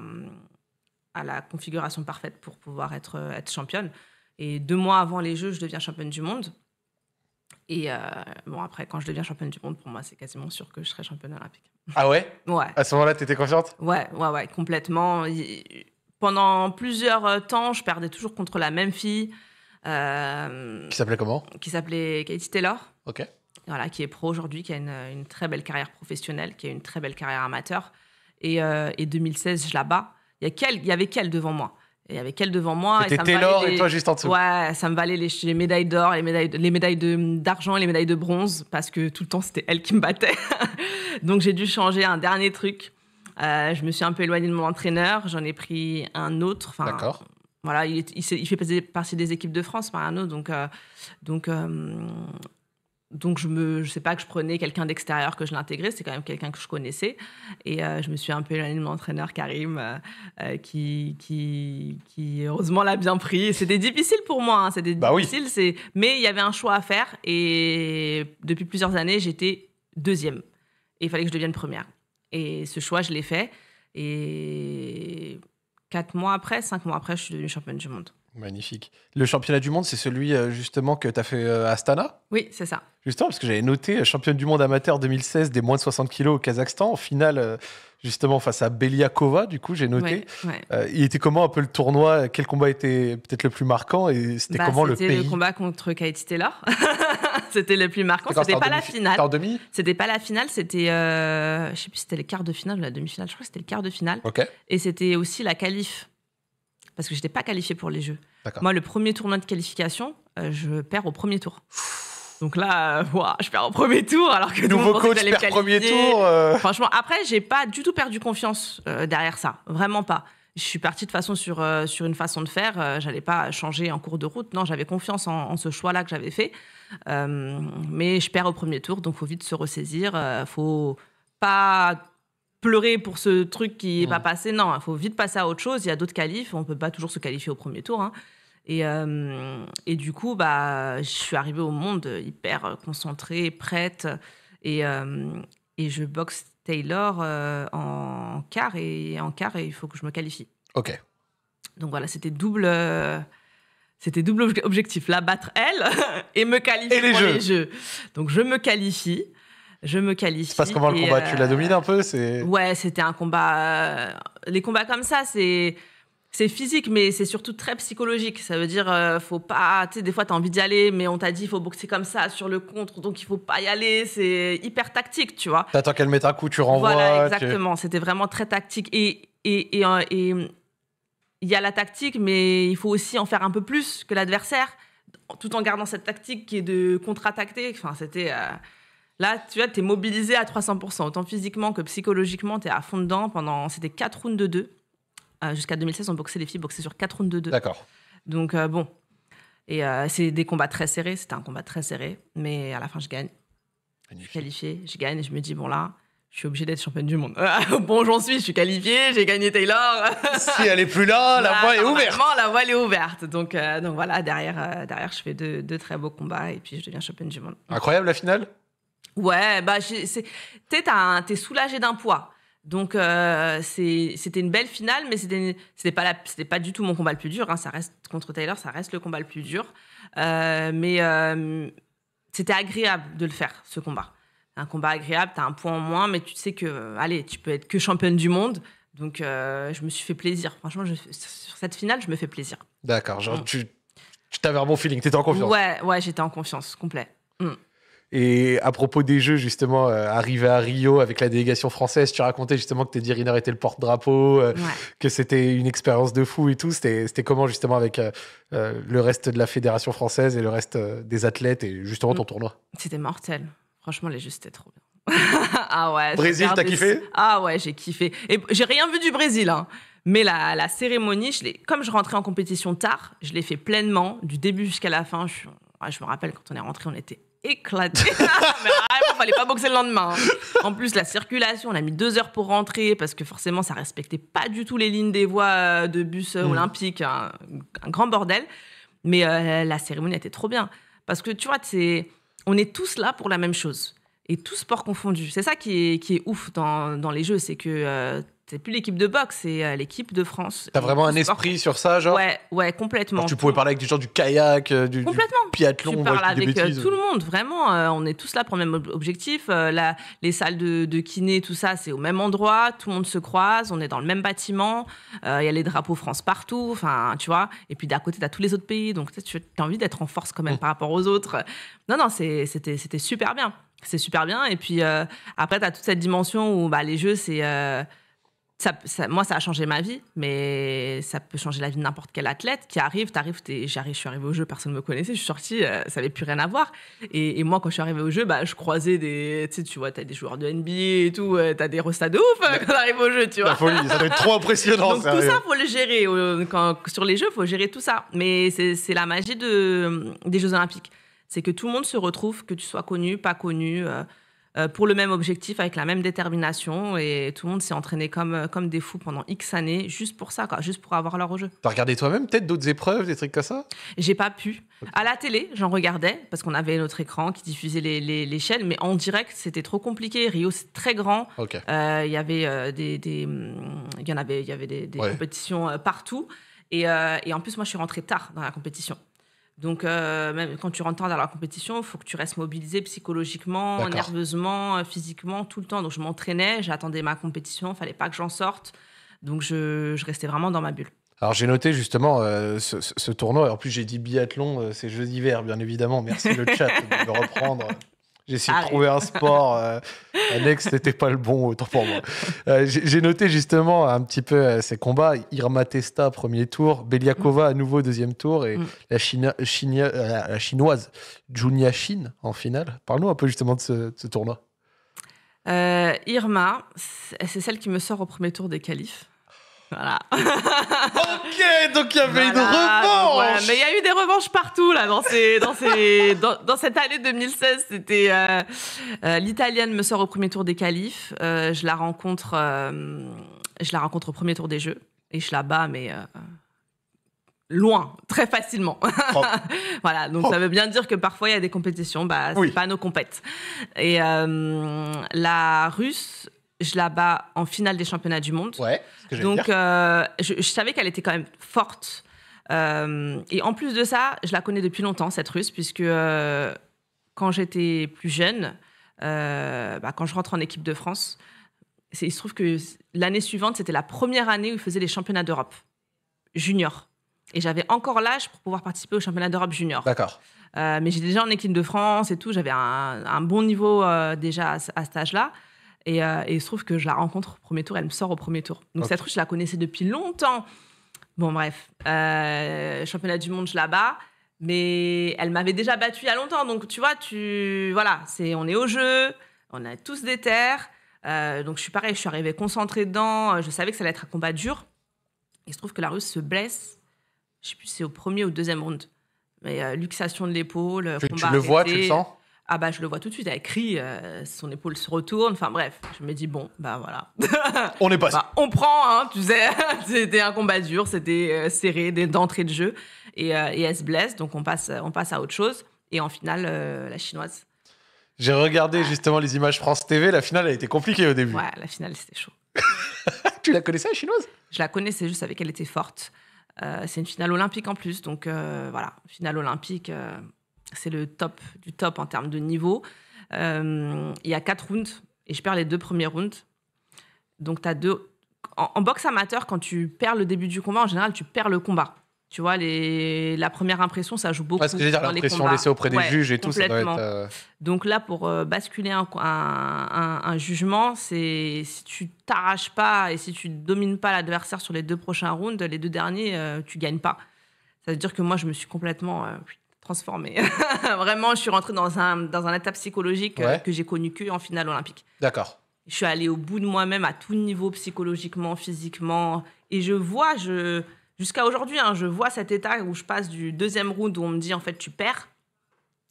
la configuration parfaite pour pouvoir être, euh, être championne. Et deux mois avant les Jeux, je deviens championne du monde. Et bon, après, quand je deviens championne du monde, pour moi, c'est quasiment sûr que je serai championne olympique. Ah ouais Ouais. À ce moment-là, tu étais confiante Ouais, ouais, ouais, complètement. Pendant plusieurs temps, je perdais toujours contre la même fille. Euh, qui s'appelait comment Qui s'appelait Katie Taylor. Ok. Voilà, qui est pro aujourd'hui, qui a une, très belle carrière professionnelle, qui a une très belle carrière amateur. Et, 2016, euh, je la bats. Il y, a il y avait qu'elle devant moi. Il y avait qu'elle devant moi. C'était Taylor et toi juste en dessous. Ouais, ça me valait les, médailles d'or, les médailles, les médailles d'argent et les médailles de bronze parce que tout le temps c'était elle qui me battait. [laughs] Donc j'ai dû changer un dernier truc. Euh, je me suis un peu éloignée de mon entraîneur. J'en ai pris un autre. D'accord. Voilà, il, il, fait partie des équipes de France, Marano, donc, euh, donc, euh, donc je ne je sais pas que je prenais quelqu'un d'extérieur, que je l'intégrais, c'est quand même quelqu'un que je connaissais. Et euh, je me suis un peu éloignée de mon entraîneur Karim, qui, qui, qui, heureusement l'a bien pris. C'était difficile pour moi, hein, c'était bah difficile, c'est... mais il y avait un choix à faire. Et depuis plusieurs années, j'étais deuxième. Et il fallait que je devienne première. Et ce choix, je l'ai fait. Et Quatre mois après, cinq mois après, je suis devenue championne du monde. Magnifique. Le championnat du monde, c'est celui euh, justement que tu as fait euh, à Astana Oui, c'est ça. Justement, parce que j'avais noté euh, championne du monde amateur 2016 des moins de 60 kilos au Kazakhstan. En finale, justement, face à Beliakova, du coup, j'ai noté. il était comment un peu le tournoi Quel combat était peut-être le plus marquant Et c'était bah, comment le combat contre Katie Taylor. [laughs] c'était le plus marquant. C'était pas, la finale. en C'était pas la finale, c'était. je sais plus c'était les quarts de finale ou la demi-finale. Je crois que c'était le quart de finale. Et c'était aussi la qualif parce que je n'étais pas qualifiée pour les Jeux. Moi, le premier tournoi de qualification, euh, je perds au premier tour. Donc là, euh, je perds au premier tour alors que nouveau tout coach au premier tour. Euh. Franchement, après, j'ai pas du tout perdu confiance derrière ça, vraiment pas. Je suis partie de façon sur, sur une façon de faire. J'allais pas changer en cours de route. Non, j'avais confiance en, ce choix-là que j'avais fait. mais je perds au premier tour, donc faut vite se ressaisir. faut pas pleurer pour ce truc qui n'est pas passé. Non, il faut vite passer à autre chose. Il y a d'autres qualifs. On ne peut pas toujours se qualifier au premier tour. Hein. Euh, et, du coup, bah, je suis arrivée au monde hyper concentrée, prête. Et, euh, je boxe Taylor euh, en, quart et en quart et il faut que je me qualifie. Ok. Donc voilà, c'était double. c'était double objectif, la battre elle [laughs] et me qualifier pour les jeux. Donc je me qualifie je me qualifie. C'est parce comment le combat, tu la euh, domines un peu c'est... Ouais, c'était un combat. Euh, les combats comme ça, c'est. C'est physique, mais c'est surtout très psychologique. Ça veut dire, ne euh, faut pas. Tu sais, des fois, tu as envie d'y aller, mais on t'a dit, il faut boxer comme ça, sur le contre, donc il faut pas y aller. C'est hyper tactique, tu vois. T'attends qu'elle mette un coup, tu renvoies. Voilà, exactement. C'était vraiment très tactique. Et et il et, il y a la tactique, mais il faut aussi en faire un peu plus que l'adversaire, tout en gardant cette tactique qui est de contre-attaquer. Enfin, c'était. Là, tu vois, tu es mobilisé à 300%, autant physiquement que psychologiquement, tu es à fond dedans. Pendant, c'était 4 rounds de 2. Euh, jusqu'à 2016, on boxait les filles, boxait sur 4 rounds de 2. D'accord. Donc, euh, bon. Et euh, c'est des combats très serrés, c'était un combat très serré, mais à la fin, je gagne. Magnifique. Je suis je gagne je me dis, bon là, je suis obligée d'être championne du monde. [laughs] bon, j'en suis, je suis qualifiée, j'ai gagné Taylor. [laughs] si elle est plus là, la voie est ouverte. La voie est ouverte. Donc, donc voilà, derrière, derrière, je fais deux, deux, très beaux combats et puis je deviens championne du monde. Incroyable la finale Ouais, bah, t'es soulagé d'un poids. Donc euh, c'était une belle finale, mais c'était pas pas du tout mon combat le plus dur. Hein. ça reste contre Taylor, ça reste le combat le plus dur. Euh, mais euh, c'était agréable de le faire ce combat. Un combat agréable, t'as un point en moins, mais tu sais que allez, tu peux être que championne du monde. Donc je me suis fait plaisir. Franchement, sur cette finale, je me fais plaisir. D'accord, genre mm. tu, tu t'avais un bon feeling, t'étais en confiance. Ouais, ouais, j'étais en confiance, complet. Mm. Et à propos des Jeux, justement, euh, arrivé à Rio avec la délégation française, tu racontais justement que Teddy Riner était le porte-drapeau, euh, que c'était une expérience de fou et tout. C'était comment justement avec euh, le reste de la fédération française et le reste des athlètes et justement ton mm. tournoi C'était mortel. Franchement, les Jeux, c'était trop bien. [laughs] ah ouais. Brésil, t'as kiffé Ah ouais, j'ai kiffé. Et j'ai rien vu du Brésil. Hein. Mais la, cérémonie, comme je rentrais en compétition tard, je l'ai fait pleinement, du début jusqu'à la fin. Je, je me rappelle quand on est rentré, on était éclaté. [laughs] mais vraiment, fallait pas boxer le lendemain. Hein. En plus, la circulation, on a mis deux heures pour rentrer parce que forcément, ça respectait pas du tout les lignes des voies euh, de bus euh, mm. olympiques. Hein. Un, grand bordel. Mais euh, la cérémonie était trop bien. Parce que tu vois, c'est, on est tous là pour la même chose. Et tous sports confondus. C'est ça qui est, qui est ouf dans, les jeux, c'est que c'est plus l'équipe de boxe, c'est euh, l'équipe de France. T'as vraiment un esprit sur ça, genre Ouais, ouais, complètement. tu pouvais parler avec des gens du kayak, euh, du, complètement. du Tu parles avec euh, tout le monde, vraiment. on est tous là pour le même objectif. les salles de, kiné, tout ça, c'est au même endroit. Tout le monde se croise. On est dans le même bâtiment. Il y a les drapeaux France partout. Enfin, tu vois. Et puis d'à côté, tu as tous les autres pays. Donc, tu as envie d'être en force quand même oh. par rapport aux autres. Non, non, c'était super bien. C'est super bien. Et puis après, tu as toute cette dimension où bah, les jeux, c'est moi, ça a changé ma vie, mais ça peut changer la vie de n'importe quel athlète qui arrive. T'arrives, j'arrive, je suis arrivée au jeu, personne ne me connaissait, je suis sortie, euh, ça n'avait plus rien à voir. Et, moi, quand je suis arrivée au jeu, bah, je croisais des, tu tu vois, t'as des joueurs de NBA et tout, tu euh, as t'as des restas de ouf euh, quand t'arrives au jeu, tu vois. La folie, ça doit trop impressionnant. Donc tout ça, faut le gérer. sur les jeux, faut gérer tout ça. Mais c'est la magie des Jeux Olympiques, c'est que tout le monde se retrouve, que tu sois connu, pas connu. Euh, pour le même objectif, avec la même détermination. Et tout le monde s'est entraîné comme, euh, comme des fous pendant X années, juste pour ça, quoi, juste pour avoir leur jeu. T'as regardé toi-même peut-être d'autres épreuves, des trucs comme ça J'ai pas pu. À la télé, j'en regardais, parce qu'on avait notre écran qui diffusait les, chaînes, mais en direct, c'était trop compliqué. Rio, c'est très grand. Il y avait des, y en avait, y avait des, compétitions euh, partout. Et, et, en plus, moi, je suis rentrée tard dans la compétition. Donc, euh, même quand tu rentres dans la compétition, il faut que tu restes mobilisé psychologiquement, nerveusement, euh, physiquement, tout le temps. Donc, je m'entraînais, j'attendais ma compétition, il fallait pas que j'en sorte. Donc, je, restais vraiment dans ma bulle. Alors, j'ai noté justement euh, ce, tournoi. En plus, j'ai dit biathlon, c'est Jeux d'hiver, bien évidemment. Merci le chat de reprendre. [laughs] J'ai essayé de ah, trouver un sport euh, Alex, [laughs] annexe, n'était pas le bon autant pour moi. Euh, j'ai noté justement un petit peu euh, ces combats. Irma Testa, premier tour. Beliakova, mm. à nouveau, deuxième tour. Et mm. la, chinoise Junya Shin en finale. Parle-nous un peu justement de ce, tournoi. Irma, c'est celle qui me sort au premier tour des qualifs. Voilà. ok, donc il y avait une revanche. Mais il y a eu des revanches partout là dans [laughs] dans, dans, cette année 2016. C'était euh, euh, l'italienne me sort au premier tour des qualifs. Euh, je la rencontre, je la rencontre au premier tour des jeux et je la bats mais loin, très facilement. [laughs] Oh. voilà, donc oh. ça veut bien dire que parfois il y a des compétitions, bah, c'est pas nos compètes. Et la russe je la bats en finale des championnats du monde. Donc, euh, je, je, savais qu'elle était quand même forte. Euh, et en plus de ça, je la connais depuis longtemps, cette Russe, puisque euh, quand j'étais plus jeune, bah, quand je rentre en équipe de France, il se trouve que l'année suivante, c'était la première année où ils faisaient les championnats d'Europe junior. Et j'avais encore l'âge pour pouvoir participer aux championnats d'Europe junior. D'accord. mais j'étais déjà en équipe de France et tout, j'avais un, bon niveau déjà à, à cet âge-là. Euh, et, il se trouve que je la rencontre au premier tour, elle me sort au premier tour. Donc cette truc je la connaissais depuis longtemps. Bon, bref, euh, championnat du monde, je la bats. Mais elle m'avait déjà battue il y a longtemps. Donc tu vois, tu voilà, c'est on est au jeu, on a tous des terres. Euh, donc je suis pareil, je suis arrivée concentrée dedans. Je savais que ça allait être un combat dur. Il se trouve que la Russe se blesse. Je sais plus si c'est au premier ou au deuxième round. Mais luxation de l'épaule. Tu, le vois, tu le sens ah bah je le vois tout de suite, elle crie, euh, son épaule se retourne, enfin bref, je me dis bon, bah voilà. [laughs] on est pas bah, on prend, hein, tu sais, [laughs] c'était un combat dur, c'était euh, serré d'entrée de jeu, euh, et, elle se blesse, donc on passe, on passe à autre chose, et en finale, la chinoise. J'ai regardé justement les images France TV, la finale a été compliquée au début. Ouais, la finale c'était chaud. [laughs] tu la connaissais, la chinoise Je la connaissais, je savais qu'elle était forte. c'est une finale olympique en plus, donc voilà, finale olympique c'est le top du top en termes de niveau. Euh, il y a quatre rounds et je perds les deux premiers rounds. Donc, tu as deux. En, boxe amateur, quand tu perds le début du combat, en général, tu perds le combat. Tu vois, les... la première impression, ça joue beaucoup. combats. ce que dire, l'impression laissée auprès des juges et tout, ça doit être. Euh, Donc là, pour euh, basculer un, jugement, c'est si tu t'arraches pas et si tu domines pas l'adversaire sur les deux prochains rounds, les deux derniers, tu gagnes pas. Ça veut dire que moi, je me suis complètement transformé [laughs] Vraiment, je suis rentrée dans un, dans un état psychologique euh, que j'ai connu que en finale olympique. D'accord. Je suis allée au bout de moi-même à tout niveau, psychologiquement, physiquement. Et je vois, je, jusqu'à aujourd'hui, hein, je vois cet état où je passe du deuxième round où on me dit en fait tu perds.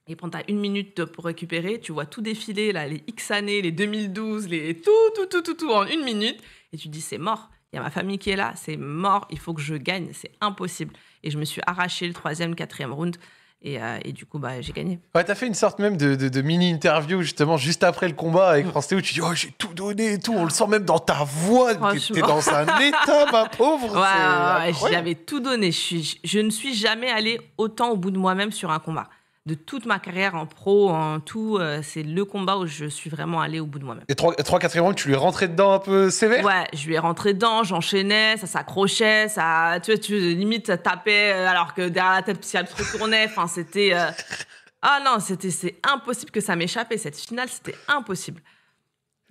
Et prends as une minute pour récupérer, tu vois tout défiler, là, les X années, les 2012, les tout, tout, tout, tout, tout en une minute. Et tu dis, c'est mort. Il y a ma famille qui est là, c'est mort, il faut que je gagne, c'est impossible. Et je me suis arraché le troisième, quatrième round. Euh, et, du coup, bah, j'ai gagné. Ouais, t'as fait une sorte même de, de, mini-interview, justement, juste après le combat avec mm. France où Tu dis, oh, j'ai tout donné et tout. On le sent même dans ta voix. T'es dans un [laughs] état, ma pauvre. Ouais, j'avais tout donné. Je, je, je, ne suis jamais allé autant au bout de moi-même sur un combat de toute ma carrière en pro, en tout, euh, c'est le combat où je suis vraiment allée au bout de moi-même. Et 3, 4 rounds, tu lui es rentré dedans un peu sévère Ouais, je lui ai rentré dedans, j'enchaînais, ça s'accrochait, ça, tu vois, tu, limite, ça tapait, euh, alors que derrière la tête, si elle se retournait, enfin, c'était. Euh, [laughs] ah non, c'était impossible que ça m'échappait. Cette finale, c'était impossible.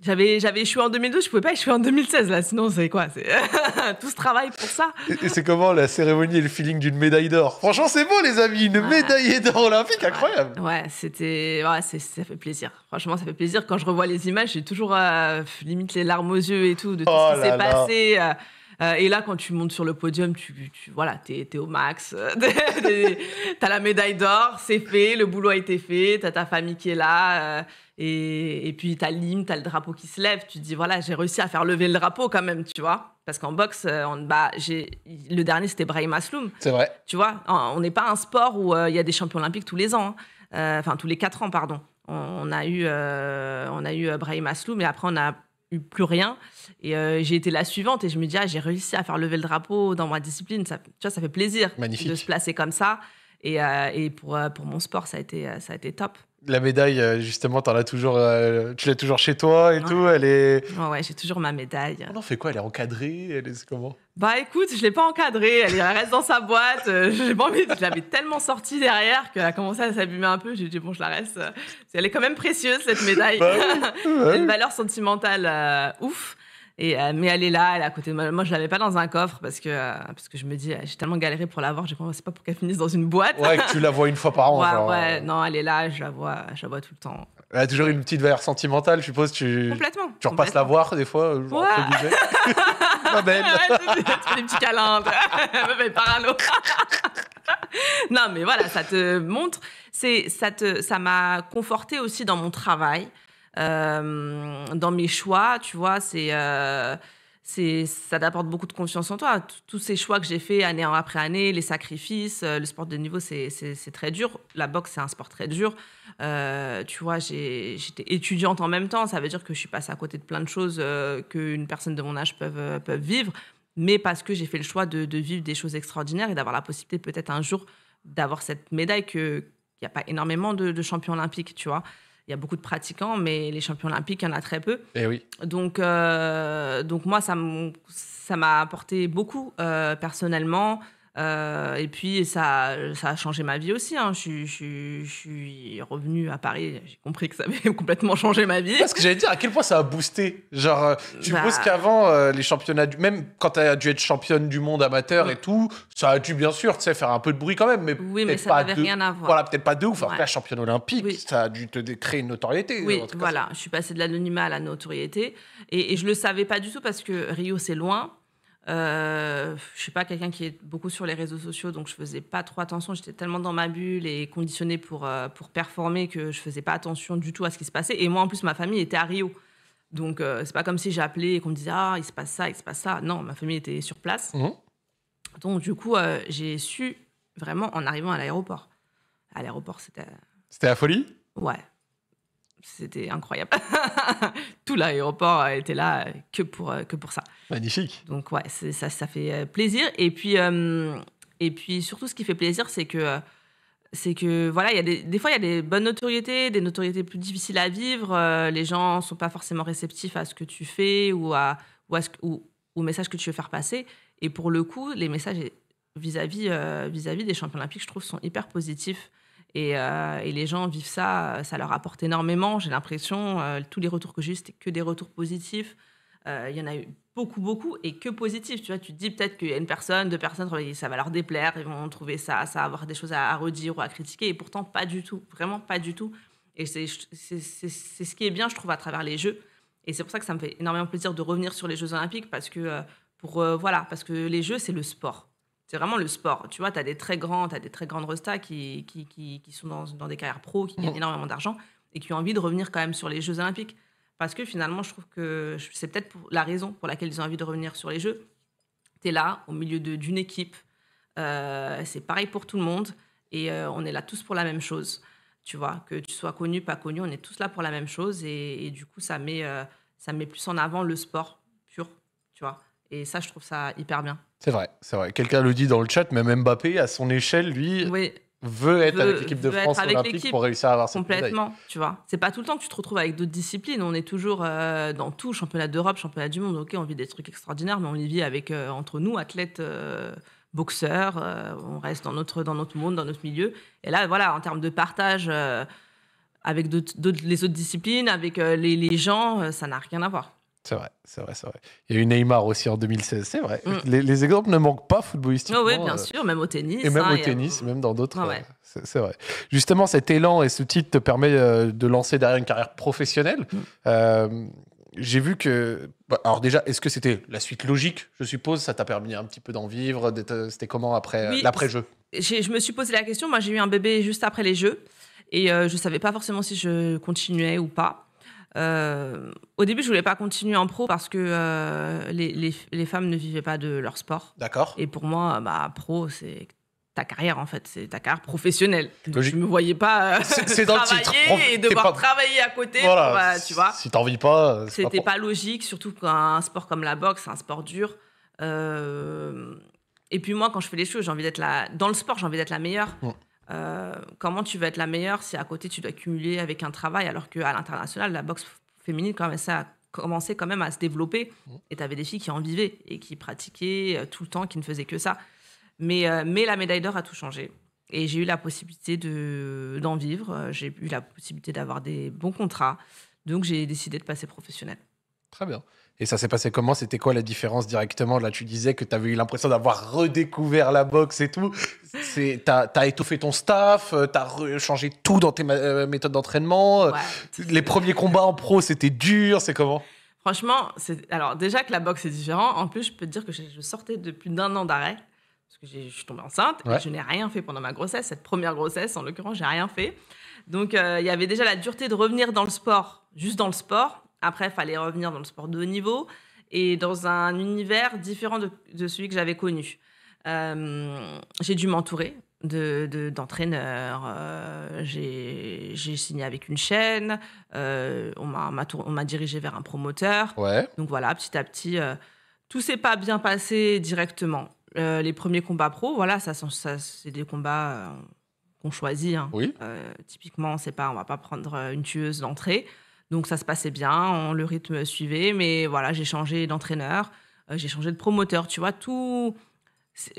J'avais, j'avais échoué en 2012, je pouvais pas échouer en 2016, là, sinon c'est quoi c'est... [laughs] Tout ce travail pour ça. Et, c'est comment la cérémonie et le feeling d'une médaille d'or Franchement, c'est beau, les amis, une médaille d'or olympique, incroyable Ouais, c'était. Ouais, ça fait plaisir. Franchement, ça fait plaisir. Quand je revois les images, j'ai toujours euh, limite les larmes aux yeux et tout, de tout ce oh qui s'est passé. Euh, euh, et là, quand tu montes sur le podium, tu, tu voilà, t'es, t'es au max. [laughs] t'as la médaille d'or, c'est fait, le boulot a été fait, t'as ta famille qui est là. Et, puis, tu as l'hymne, tu as le drapeau qui se lève. Tu te dis, voilà, j'ai réussi à faire lever le drapeau quand même, tu vois. Parce qu'en boxe, bah, le dernier, c'était Brahim Asloum. C'est vrai. Tu vois, on n'est pas un sport où euh, il y a des champions olympiques tous les ans. Hein. Euh, enfin, tous les quatre ans, pardon. On, a, eu, on a eu Brahim Asloum, mais après, on a eu plus rien. Et j'ai été la suivante et je me dis, ah, j'ai réussi à faire lever le drapeau dans ma discipline. Ça, tu vois, ça fait plaisir de se placer comme ça. Et, pour, pour mon sport, ça a été, ça a été top la médaille, euh, justement, en as toujours, euh, tu l'as toujours chez toi et tout. Elle est. j'ai toujours ma médaille. On en fait quoi Elle est encadrée Elle est comment Bah écoute, je l'ai pas encadrée. Elle reste dans sa boîte. Euh, [laughs] j'ai pas envie. Je l'avais tellement sortie derrière qu'elle a commencé à s'abîmer un peu. J'ai dit bon, je la reste. Elle est quand même précieuse cette médaille. bah, [laughs] Une valeur sentimentale ouf. Et, euh, mais elle est là, elle est à côté de moi. Moi, je l'avais pas dans un coffre parce que, euh, parce que je me dis, euh, j'ai tellement galéré pour l'avoir, je ne sais pas pour qu'elle finisse dans une boîte. Ouais, que tu la vois une fois par an. ouais, ouais, non, elle est là, je la vois, je la vois tout le temps. Elle a toujours une petite valeur sentimentale, je suppose. Tu, complètement. Tu repasses la voir des fois, ouais. [laughs] tu fais des petits câlins. [laughs] [laughs] non, mais voilà, ça te montre. Ça m'a ça conforté aussi dans mon travail. Euh, dans mes choix, tu vois, c'est euh, c'est ça t'apporte beaucoup de confiance en toi. Tous ces choix que j'ai fait année après année, les sacrifices, euh, le sport de niveau, c'est très dur. La boxe, c'est un sport très dur. tu vois, j'étais étudiante en même temps. Ça veut dire que je suis passée à côté de plein de choses qu'une personne de mon âge peut, peuvent vivre. Mais parce que j'ai fait le choix de, vivre des choses extraordinaires et d'avoir la possibilité peut-être un jour d'avoir cette médaille qu'il n'y a pas énormément de, de champions olympiques, tu vois il y a beaucoup de pratiquants, mais les champions olympiques, il y en a très peu. Et eh oui. Donc, euh, donc moi, ça m'a apporté beaucoup euh, personnellement. Euh, et puis ça, ça a changé ma vie aussi. Hein. Je, suis revenue à Paris, j'ai compris que ça avait [laughs] complètement changé ma vie. Parce que j'allais dire à quel point ça a boosté. Genre, euh, tu bah penses qu'avant euh, les championnats, même quand tu as dû être championne du monde amateur et tout, ça a dû bien sûr, tu sais, faire un peu de bruit quand même, mais oui, mais ça n'avait rien à voir. Voilà, peut-être pas de ouf. après la championne olympique, ça a dû te créer une notoriété. Oui, voilà, je suis passée de l'anonymat à la notoriété et, et je le savais pas du tout parce que Rio c'est loin. Euh, je suis pas quelqu'un qui est beaucoup sur les réseaux sociaux, donc je faisais pas trop attention. J'étais tellement dans ma bulle et conditionnée pour, euh, pour performer que je faisais pas attention du tout à ce qui se passait. Et moi, en plus, ma famille était à Rio. Donc, euh, c'est pas comme si j'appelais et qu'on me disait Ah, il se passe ça, il se passe ça. Non, ma famille était sur place. Mhm. Donc, du coup, euh, j'ai su vraiment en arrivant à l'aéroport. À l'aéroport, c'était. C'était la folie Ouais c'était incroyable. [laughs] Tout l'aéroport euh, était là euh, euh, que pour, ça. Magnifique. Donc ouais, ça, fait plaisir. Et puis, et puis surtout, ce qui fait plaisir, c'est que, c'est que voilà, y a des, fois, il y a des bonnes notoriétés, des notoriétés plus difficiles à vivre. les gens ne sont pas forcément réceptifs à ce que tu fais ou, à, ou, ce, au message que tu veux faire passer. Et pour le coup, les messages vis-à-vis -vis, -vis des champions olympiques, je trouve, sont hyper positifs. Euh, et, les gens vivent ça, ça leur apporte énormément, j'ai l'impression. Euh, tous les retours que j'ai c'était que des retours positifs. Euh, il y en a eu beaucoup, beaucoup, et que positifs. Tu vois, tu te dis peut-être qu'il y a une personne, deux personnes, ça va leur déplaire, ils vont trouver ça, ça avoir des choses à, redire ou à critiquer, et pourtant pas du tout, vraiment pas du tout. Et c'est ce qui est bien, je trouve, à travers les Jeux. Et c'est pour ça que ça me fait énormément plaisir de revenir sur les Jeux Olympiques, parce que, pour, voilà, parce que les Jeux, c'est le sport c'est vraiment le sport. Tu vois, tu as des très grands, as des très grandes restas qui, qui, sont dans, des carrières pro, qui gagnent mm. énormément d'argent et qui ont envie de revenir quand même sur les Jeux Olympiques. Parce que finalement, je trouve que c'est peut-être la raison pour laquelle ils ont envie de revenir sur les Jeux. Tu es là, au milieu d'une équipe. Euh, c'est pareil pour tout le monde. Et euh, on est là tous pour la même chose. Tu vois, que tu sois connu, pas connu, on est tous là pour la même chose. Et, du coup, ça met, euh, ça met plus en avant le sport pur. Tu vois. Et ça, je trouve ça hyper bien. C'est vrai, c'est vrai. Quelqu'un le dit dans le chat, même Mbappé, à son échelle, lui, veut être avec l'équipe de France olympique pour réussir à avoir Complètement, tu vois. C'est pas tout le temps que tu te retrouves avec d'autres disciplines. On est toujours euh, dans tout, championnat d'Europe, championnat du monde. Ok, on vit des trucs extraordinaires, mais on y vit avec, euh, entre nous, athlètes, euh, boxeurs. on reste dans notre, dans notre monde, dans notre milieu. Et là, voilà, en termes de partage avec les autres disciplines, avec les gens, ça n'a rien à voir. C'est vrai, c'est vrai, c'est vrai. Il y a eu Neymar aussi en 2016, c'est vrai. Mm. Les, exemples ne manquent pas footballistiquement. Oh oui, bien euh, sûr, même au tennis. Et même au tennis, même dans d'autres. Ah euh, c'est vrai. Justement, cet élan et ce titre te permet euh, de lancer derrière une carrière professionnelle. Mm. J'ai vu que. Bah, alors, déjà, est-ce que c'était la suite logique, je suppose Ça t'a permis un petit peu d'en vivre C'était comment après l'après-jeu Je me suis posé la question. Moi, j'ai eu un bébé juste après les Jeux. Et je ne savais pas forcément si je continuais ou pas. Euh, au début, je voulais pas continuer en pro parce que euh, les, les, femmes ne vivaient pas de leur sport. D'accord. Et pour moi, bah, pro, c'est ta carrière en fait, c'est ta carrière professionnelle. Donc je me voyais pas euh, c'est, travailler titre. et devoir travailler à côté. Voilà. tu vois. Si vis pas, c'était pas, pas, logique, surtout qu'un sport comme la boxe, c'est un sport dur. et puis moi, quand je fais les choses, j'ai envie d'être la. Dans le sport, j'ai envie d'être la meilleure. Mm. Euh, comment tu vas être la meilleure si à côté tu dois cumuler avec un travail alors qu'à l'international, la boxe féminine ça a commencé quand même à se développer. Mmh. Et tu avais des filles qui en vivaient et qui pratiquaient euh, tout le temps, qui ne faisaient que ça. Euh, mais, la médaille d'or a tout changé. Et j'ai eu la possibilité de, d'en vivre. J'ai eu la possibilité d'avoir des bons contrats. Donc j'ai décidé de passer professionnel. Très bien. Et ça s'est passé comment C'était quoi la différence directement Là, tu disais que tu avais eu l'impression d'avoir redécouvert la boxe et tout. Tu as, as, ton staff, euh, tu as changé tout dans tes euh, méthodes d'entraînement. Euh, les premiers combats en pro, c'était dur, c'est comment Franchement, alors déjà que la boxe est différente, en plus, je peux te dire que je sortais depuis plus d'un an d'arrêt. Parce que je suis tombée enceinte et je n'ai rien fait pendant ma grossesse. Cette première grossesse, en l'occurrence, j'ai rien fait. Donc, il y avait déjà la dureté de revenir dans le sport, juste dans le sport, après, il fallait revenir dans le sport de haut niveau et dans un univers différent de, celui que j'avais connu. Euh, j'ai dû m'entourer d'entraîneurs. De, euh, j'ai signé avec une chaîne. Euh, on m'a dirigé vers un promoteur. Ouais. Donc voilà, petit à petit, tout s'est pas bien passé directement. les premiers combats pro, voilà, ça, c'est des combats qu'on choisit. Hein. Oui. typiquement, c'est pas, on va pas prendre une tueuse d'entrée. Donc ça se passait bien, le rythme suivait, mais voilà, j'ai changé d'entraîneur, euh, j'ai changé de promoteur, tu vois, tout.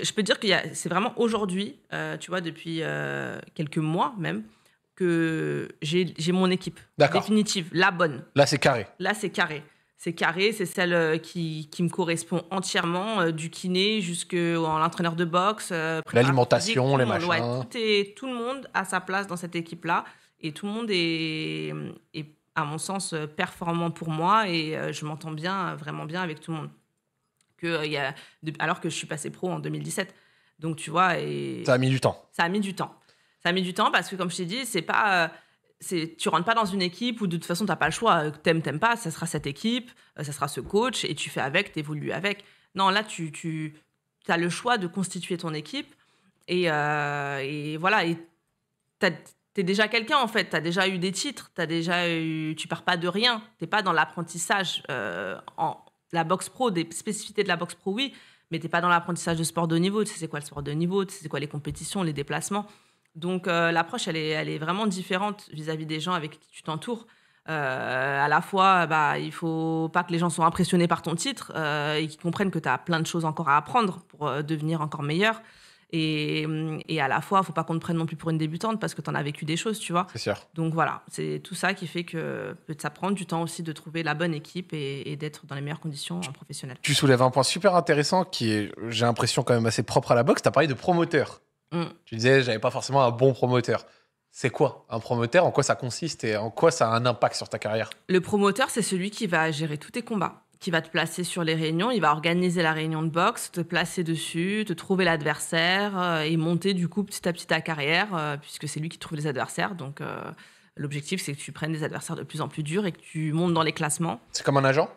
Je peux dire que c'est vraiment aujourd'hui, euh, tu vois, depuis euh, quelques mois même, que j'ai mon équipe définitive, la bonne. Là, c'est carré. Là, c'est carré. C'est carré, c'est celle qui, qui, me correspond entièrement, du kiné jusqu'en l'entraîneur de boxe. L'alimentation, les machins. tout, le monde a sa place dans cette équipe-là et tout le monde est à mon sens, euh, performant pour moi et euh, je m'entends bien, euh, vraiment bien avec tout le monde. Que, il y a, alors que je suis passé pro en 2017. Donc, tu vois. Et ça a mis du temps. Ça a mis du temps. Ça a mis du temps parce que, comme je t'ai dit, c'est pas. C'est, tu rentres pas dans une équipe où de toute façon tu t'as pas le choix, t'aimes, t'aimes pas, ça sera cette équipe, ça sera ce coach et tu fais avec, t'évolues avec. Non, là tu, tu as le choix de constituer ton équipe et, et voilà, et tu es déjà quelqu'un en fait, tu as déjà eu des titres, tu déjà eu, tu pars pas de rien, t'es pas dans l'apprentissage euh, en la boxe pro, des spécificités de la boxe pro oui, mais t'es pas dans l'apprentissage de sport de niveau, tu sais c'est quoi le sport de niveau, tu sais c'est quoi les compétitions, les déplacements. Donc euh, l'approche elle est, vraiment différente vis-à-vis des gens avec qui tu t'entoures. Euh, à la fois, bah, il faut pas que les gens soient impressionnés par ton titre et qu'ils comprennent que tu as plein de choses encore à apprendre pour devenir encore meilleur. Hum, et, à la fois, il faut pas qu'on te prenne non plus pour une débutante parce que tu en as vécu des choses, tu vois. C'est sûr. Donc voilà, c'est tout ça qui fait que ça prend du temps aussi de trouver la bonne équipe et, d'être dans les meilleures conditions professionnelles Tu soulèves un point super intéressant qui est, j'ai l'impression, quand même assez propre à la boxe. Tu as parlé de promoteur. Hum. Tu disais, j'avais pas forcément un bon promoteur. C'est quoi un promoteur En quoi ça consiste et en quoi ça a un impact sur ta carrière Le promoteur, c'est celui qui va gérer tous tes combats qui va te placer sur les réunions. Il va organiser la réunion de boxe, te placer dessus, te trouver l'adversaire euh, et monter du coup petit à petit ta carrière, euh, puisque c'est lui qui trouve les adversaires. Donc euh, l'objectif, c'est que tu prennes des adversaires de plus en plus durs et que tu montes dans les classements. C'est comme un agent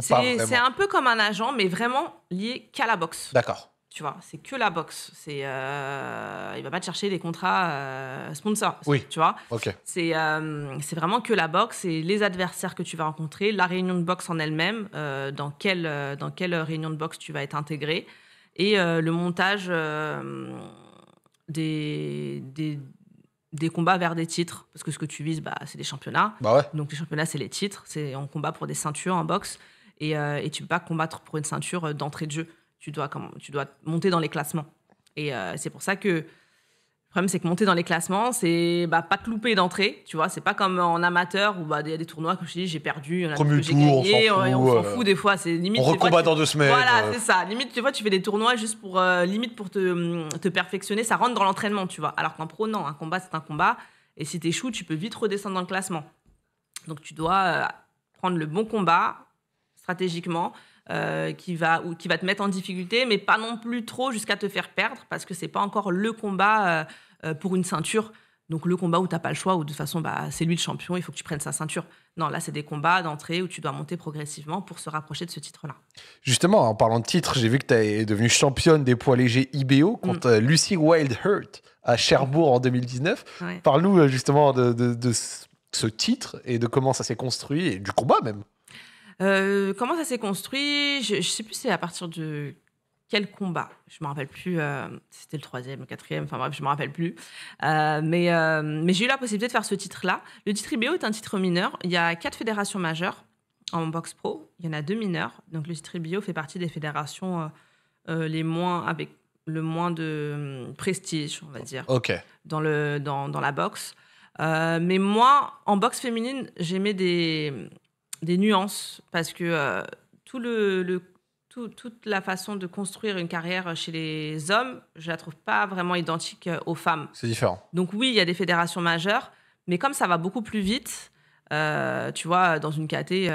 c'est un peu comme un agent, mais vraiment lié qu'à la boxe. D'accord tu vois, c'est que la boxe. C'est, euh, il va pas te chercher des contrats euh, sponsors. Oui. Tu vois. Ok. C'est, euh, c'est vraiment que la boxe et les adversaires que tu vas rencontrer, la réunion de boxe en elle-même, euh, dans quelle dans quelle réunion de boxe tu vas être intégré et le montage des, des des combats vers des titres, parce que ce que tu vises, bah, c'est des championnats. Bah Donc les championnats, c'est les titres, c'est en combat pour des ceintures en boxe, et, tu euh, et tu peux pas combattre pour une ceinture d'entrée de jeu tu dois, comme tu dois monter dans les classements. Et euh, c'est pour ça que le problème, c'est que monter dans les classements, c'est bah, pas te louper d'entrée, tu vois. C'est pas comme en amateur où bah, il y a des tournois, comme je dis, j'ai perdu, Premier tour, on s'en fout, on, s'en euh, fout des fois. C'est limite. On recombat dans deux semaines. Voilà, euh. c'est ça. Limite, tu vois, tu fais des tournois juste pour limite pour te, mm, te, perfectionner. Ça rentre dans l'entraînement, tu vois. Alors qu'en pro, non, un combat, c'est un combat. Et si tu t'échoues, tu peux vite redescendre dans le classement. Donc tu dois prendre le bon combat stratégiquement euh, qui, va, qui va te mettre en difficulté, mais pas non plus trop jusqu'à te faire perdre, parce que c'est pas encore le combat euh, euh, pour une ceinture. Donc le combat où t'as pas le choix, où de toute façon bah, c'est lui le champion, il faut que tu prennes sa ceinture. Non, là c'est des combats d'entrée où tu dois monter progressivement pour se rapprocher de ce titre-là. Justement, en parlant de titre, j'ai vu que tu es devenue championne des poids légers IBO mm. contre Lucy Wildhurt à Cherbourg en 2019. Parle-nous justement de ce titre et de comment ça s'est construit et du combat même. Euh, comment ça s'est construit je, ne sais plus c'est à partir de quel combat. Je me rappelle plus. Euh, c'était le troisième, le quatrième. Enfin bref, je me rappelle plus. Euh, mais j'ai eu la possibilité de faire ce titre-là. Le titre est un titre mineur. Il y a quatre fédérations majeures en boxe pro. Il y en a deux mineures. Donc le titre fait partie des fédérations les moins avec le moins de hum, prestige, on va dire. Ok. Dans dans la boxe. mais moi, en boxe féminine, j'aimais des des nuances parce que euh, tout le, tout, toute la façon de construire une carrière chez les hommes, je la trouve pas vraiment identique euh, aux femmes. C'est différent. Donc oui, il y a des fédérations majeures, mais comme ça va beaucoup plus vite, euh, tu vois, dans une KT,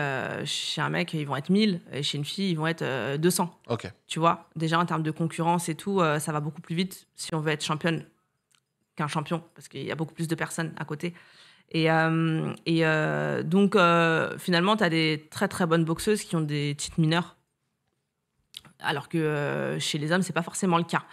chez un mec, ils vont être 1000, et chez une fille, ils vont être 200. Ok. Tu vois, déjà en termes de concurrence et tout, ça va beaucoup plus vite si on veut être championne qu'un champion, parce qu'il y a beaucoup plus de personnes à côté. Et, euh, et euh, donc, euh, finalement, tu as des très très bonnes boxeuses qui ont des titres mineurs. Alors que chez les hommes, c'est pas forcément le cas.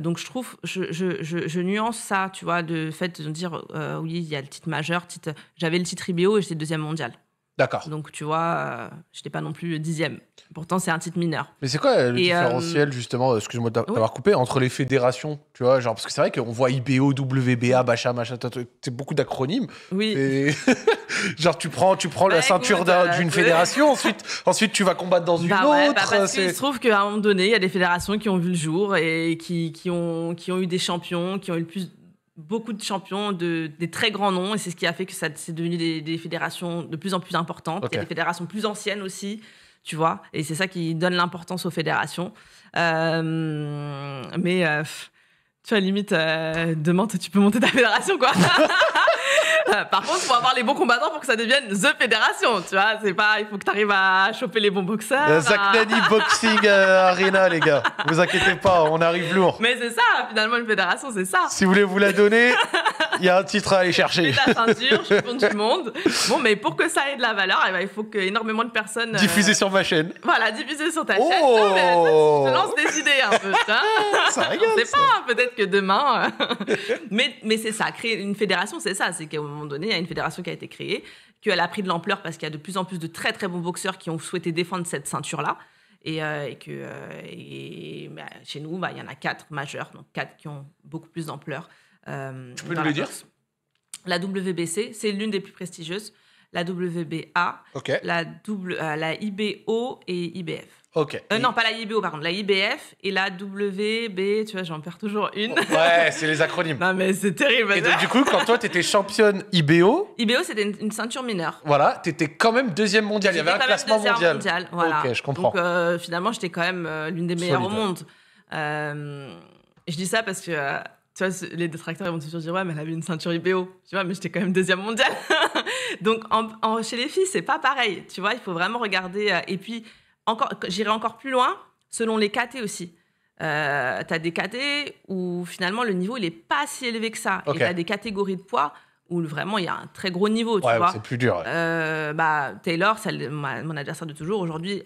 donc, je trouve, je, nuance ça, tu vois, de fait de dire oui, il y a le titre majeur, titre... j'avais le titre IBO et j'étais deuxième mondial. D'accord. Donc, tu vois, euh, je n'étais pas non plus dixième. Pourtant, c'est un titre mineur. Mais c'est quoi euh, le différentiel, euh, justement, excuse-moi d'avoir coupé, entre les fédérations, tu vois, genre, parce que c'est vrai qu'on voit IBO, WBA, Bacha, machin, c'est beaucoup d'acronymes. Oui. [laughs] genre, tu prends, tu prends la ceinture d'une fédération, [laughs] ensuite, ensuite, tu vas combattre dans une bah bah autre. parce qu'il se trouve qu'à un moment donné, il y a des fédérations qui ont vu le jour et qui, ont, qui ont eu des champions, qui ont eu le plus beaucoup de champions, de, des très grands noms, et c'est ce qui a fait que ça c'est devenu des, fédérations de plus en plus importantes. Il y a des fédérations plus anciennes aussi, tu vois, et c'est ça qui donne l'importance aux fédérations. Euh, mais euh, tu vois, limite, euh, demande tu peux monter ta fédération, quoi. [laughs] Euh, par contre, faut avoir les bons combattants pour que ça devienne The Fédération, tu vois. C'est pas, il faut que tu arrives à choper les bons boxeurs. Euh, Zach [laughs] Boxing Arena, les gars. Vous inquiétez pas, on arrive lourd. Mais c'est ça, finalement, une fédération, c'est ça. Si vous voulez vous la donner, il [laughs] y a un titre à aller chercher. Ta ceinture, du monde. Bon, mais pour que ça ait de la valeur, eh ben, il faut qu'énormément de personnes. Euh... Diffuser sur ma chaîne. Voilà, diffuser sur ta chaîne. Oh je lance des idées un peu. ça, ça pas, hein, peut-être que demain. Euh. [laughs] mais mais c'est ça, créer une fédération, c'est ça. C'est qu'à un moment donné, il y a une fédération qui a été créée, qu'elle a pris de l'ampleur parce qu'il y a de plus en plus de très très bons boxeurs qui ont souhaité défendre cette ceinture-là. Et, euh, que euh, bah, chez nous, bah, il y en a quatre majeurs, donc quatre qui ont beaucoup plus d'ampleur. tu peux nous dire La WBC, c'est l'une des plus prestigieuses. La WBA, la, double, la IBO et IBF. Euh, non, pas la IBO par la IBF et la WB, tu vois, j'en perds toujours une. Ouais, c'est les acronymes. [laughs] non, mais c'est terrible. Et donc, du coup, quand toi, t'étais championne IBO. IBO, c'était une, ceinture mineure. Voilà, t'étais quand même deuxième mondiale. Il y avait un classement mondial. mondial voilà. Ok, je comprends. Donc, euh, finalement, j'étais quand même euh, l'une des meilleures au monde. je dis ça parce que. tu vois, les détracteurs ils vont toujours dire ouais mais elle avait une ceinture IBO tu vois mais j'étais quand même deuxième mondiale [laughs] donc chez les filles c'est pas pareil tu vois il faut vraiment regarder et puis encore, j'irai encore plus loin selon les KT aussi. Euh, tu as des KT où finalement le niveau il est pas si élevé que ça. Il Et tu as des catégories de poids où vraiment il y a un très gros niveau. Tu C'est plus dur. Euh, bah, Taylor, celle, mon adversaire de toujours aujourd'hui,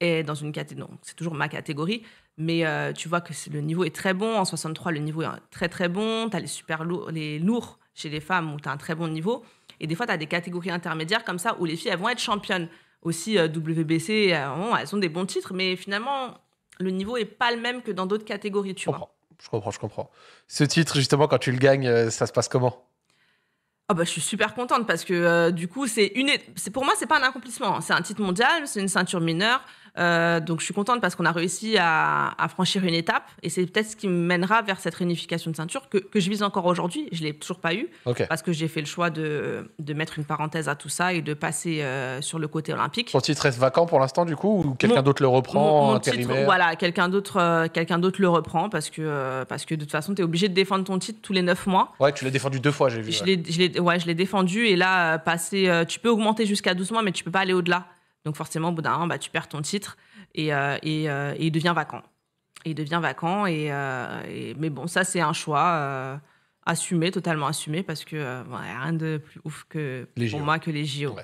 est dans une catégorie. C'est toujours ma catégorie. Mais euh, tu vois que le niveau est très bon. En 63, le niveau est très très bon. Tu as les super lourds, les lourds chez les femmes où tu as un très bon niveau. Et des fois, tu as des catégories intermédiaires comme ça où les filles, elles vont être championnes aussi WBC, elles ont des bons titres, mais finalement, le niveau est pas le même que dans d'autres catégories, tu je vois. Je comprends, je comprends. Ce titre, justement, quand tu le gagnes, euh, ça se passe comment ah bah, je suis super contente parce que euh, du coup c'est une c'est pour moi c'est pas un accomplissement c'est un titre mondial c'est une ceinture mineure euh, donc je suis contente parce qu'on a réussi à, franchir une étape et c'est peut-être ce qui me mènera vers cette réunification de ceinture que, je vise encore aujourd'hui. Je ne l'ai toujours pas eu parce que j'ai fait le choix de, mettre une parenthèse à tout ça et de passer euh, sur le côté olympique. Ton titre reste vacant pour l'instant du coup ou quelqu'un d'autre le reprend Voilà, quelqu'un d'autre euh, quelqu'un d'autre le reprend parce que, parce que de toute façon tu es obligé de défendre ton titre tous les 9 mois. Ouais, tu l'as défendu deux fois, j'ai vu. Je l'ai défendu et là, passer, tu peux augmenter jusqu'à 12 mois mais tu peux pas aller au-delà. Donc forcément, au bout d'un an, bah, tu perds ton titre euh, euh, et, il devient vacant. il devient vacant. Et, euh, mais bon, ça, c'est un choix assumé, totalement assumé, parce que rien de plus ouf que, pour moi que les JO.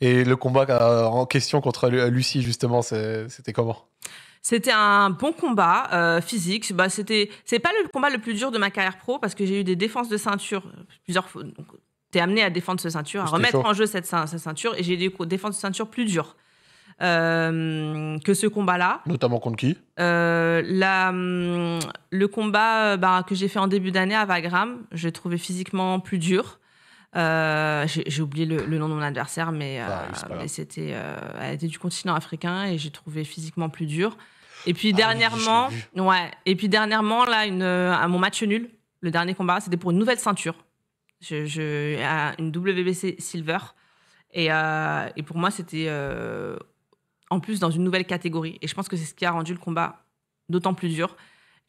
Et le combat en question contre Lucie, justement, c'était comment c'était un bon combat physique. Bah, c'était, c'est pas le combat le plus dur de ma carrière pro parce que j'ai eu des défenses de ceinture plusieurs fois, amené à défendre ce ceinture, à remettre en jeu cette, ceinture. Et j'ai dû défendre ce ceinture plus dur euh, que ce combat-là. Notamment contre qui euh, Le combat euh, bah, que j'ai fait en début d'année à Vagram, j'ai trouvé physiquement plus dur. Euh, j'ai oublié le, nom de mon adversaire, mais, ah, mais c'était, elle était du continent africain et j'ai trouvé physiquement plus dur. Et puis ah, dernièrement, ouais. Et puis dernièrement là, une, à mon match nul, le dernier combat, c'était pour une nouvelle ceinture. Je, à une WBC Silver. Euh, et, pour moi, c'était euh, en plus dans une nouvelle catégorie. Et je pense que c'est ce qui a rendu le combat d'autant plus dur.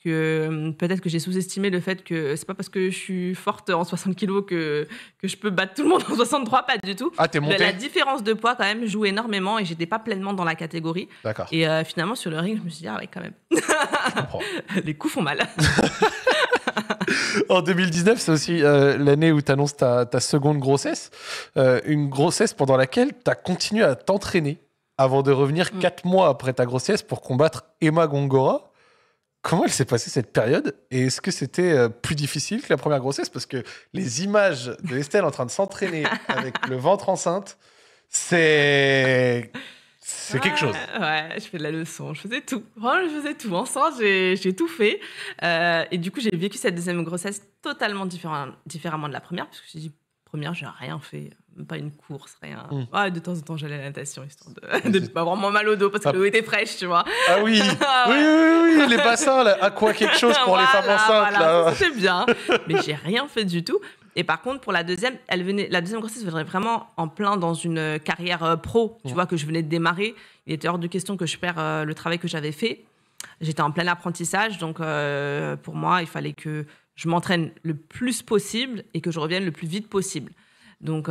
Que euh, peut-être que j'ai sous-estimé le fait que c'est pas parce que je suis forte en 60 kg que, que je peux battre tout le monde en 63, pas du tout. Ah, la, différence de poids, quand même, joue énormément et j'étais pas pleinement dans la catégorie. D'accord. Et finalement, sur le ring, je me suis dit, ah ouais, quand même. [laughs] Les coups font mal. [laughs] [laughs] en 2019, c'est aussi euh, l'année où tu annonces ta, seconde grossesse. Euh, une grossesse pendant laquelle tu as continué à t'entraîner avant de revenir mm. quatre mois après ta grossesse pour combattre Emma Gongora. Comment elle s'est passée cette période Et est-ce que c'était euh, plus difficile que la première grossesse Parce que les images de Estelle en train de s'entraîner [laughs] avec le ventre enceinte, c'est c'est quelque chose. Ouais, je fais de la leçon, je faisais tout. Vraiment, je faisais tout. Ensemble, j'ai tout fait. Euh, et du coup, j'ai vécu cette deuxième grossesse totalement différent différemment de la première, parce que j'ai dit, première, j'ai rien fait. pas une course, rien. Hmm. de temps en temps, j'allais à la natation, histoire de, [laughs] ne pas avoir moins mal au dos, parce que ah. l'eau était fraîche, tu vois. Ah oui, [laughs] oui, oui, oui, les bassins, à quoi quelque [laughs] chose pour les femmes enceintes. Voilà, là. C'est bien. Mais j'ai rien fait du tout. Et par contre, pour la deuxième, elle venait, la deuxième grossesse voudrais vraiment en plein dans une euh, carrière euh, pro, tu vois, que je venais de démarrer. Il était hors de question que je perds euh, le travail que j'avais fait. J'étais en plein apprentissage, donc pour moi, il fallait que je m'entraîne le plus possible et que je revienne le plus vite possible. Donc,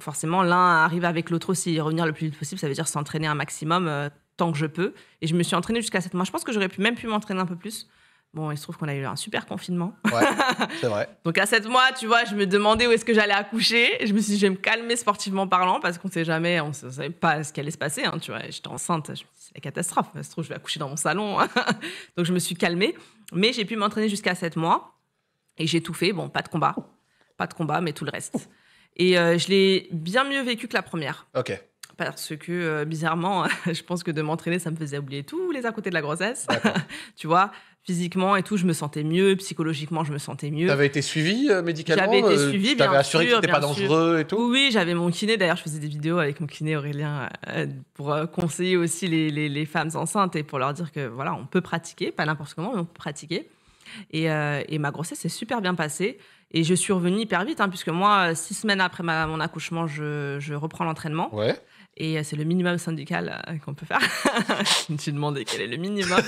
forcément, l'un arrive avec l'autre aussi. revenir le plus vite possible, ça veut dire s'entraîner un maximum tant que je peux. Et je me suis entraînée jusqu'à cette mois. Je pense que j'aurais pu, même pu m'entraîner un peu plus. Bon, il se trouve qu'on a eu un super confinement. Ouais, [laughs] c'est vrai. Donc à 7 mois, tu vois, je me demandais où est-ce que j'allais accoucher. Je me suis dit, je vais me calmer sportivement parlant parce qu'on ne sait jamais, on ne savait pas ce qui allait se passer. Hein, tu vois, j'étais enceinte, c'est la catastrophe. Il se trouve, je vais accoucher dans mon salon. [laughs] Donc je me suis calmée. Mais j'ai pu m'entraîner jusqu'à 7 mois et j'ai tout fait. Bon, pas de combat. Pas de combat, mais tout le reste. Et euh, je l'ai bien mieux vécu que la première. Ok parce que euh, bizarrement, [laughs] je pense que de m'entraîner, ça me faisait oublier tous les à côté de la grossesse. tu vois, physiquement et tout, je me sentais mieux, psychologiquement, je me sentais mieux. avais été suivi euh, médicalement J'avais été euh, suivi, bien T'avais assuré que t'étais pas dangereux et tout Oui, j'avais mon kiné. D'ailleurs, je faisais des vidéos avec mon kiné Aurélien euh, pour conseiller aussi les, femmes enceintes et pour leur dire que voilà, on peut pratiquer, pas n'importe comment, mais on peut pratiquer. Et, ma grossesse s'est super bien passée. Et je suis revenue hyper vite, hein, puisque moi, six semaines après mon accouchement, je, je reprends l'entraînement. Ouais. Et euh, c'est le minimum syndical euh, qu'on peut faire. je [laughs] me suis demandé quel est le minimum.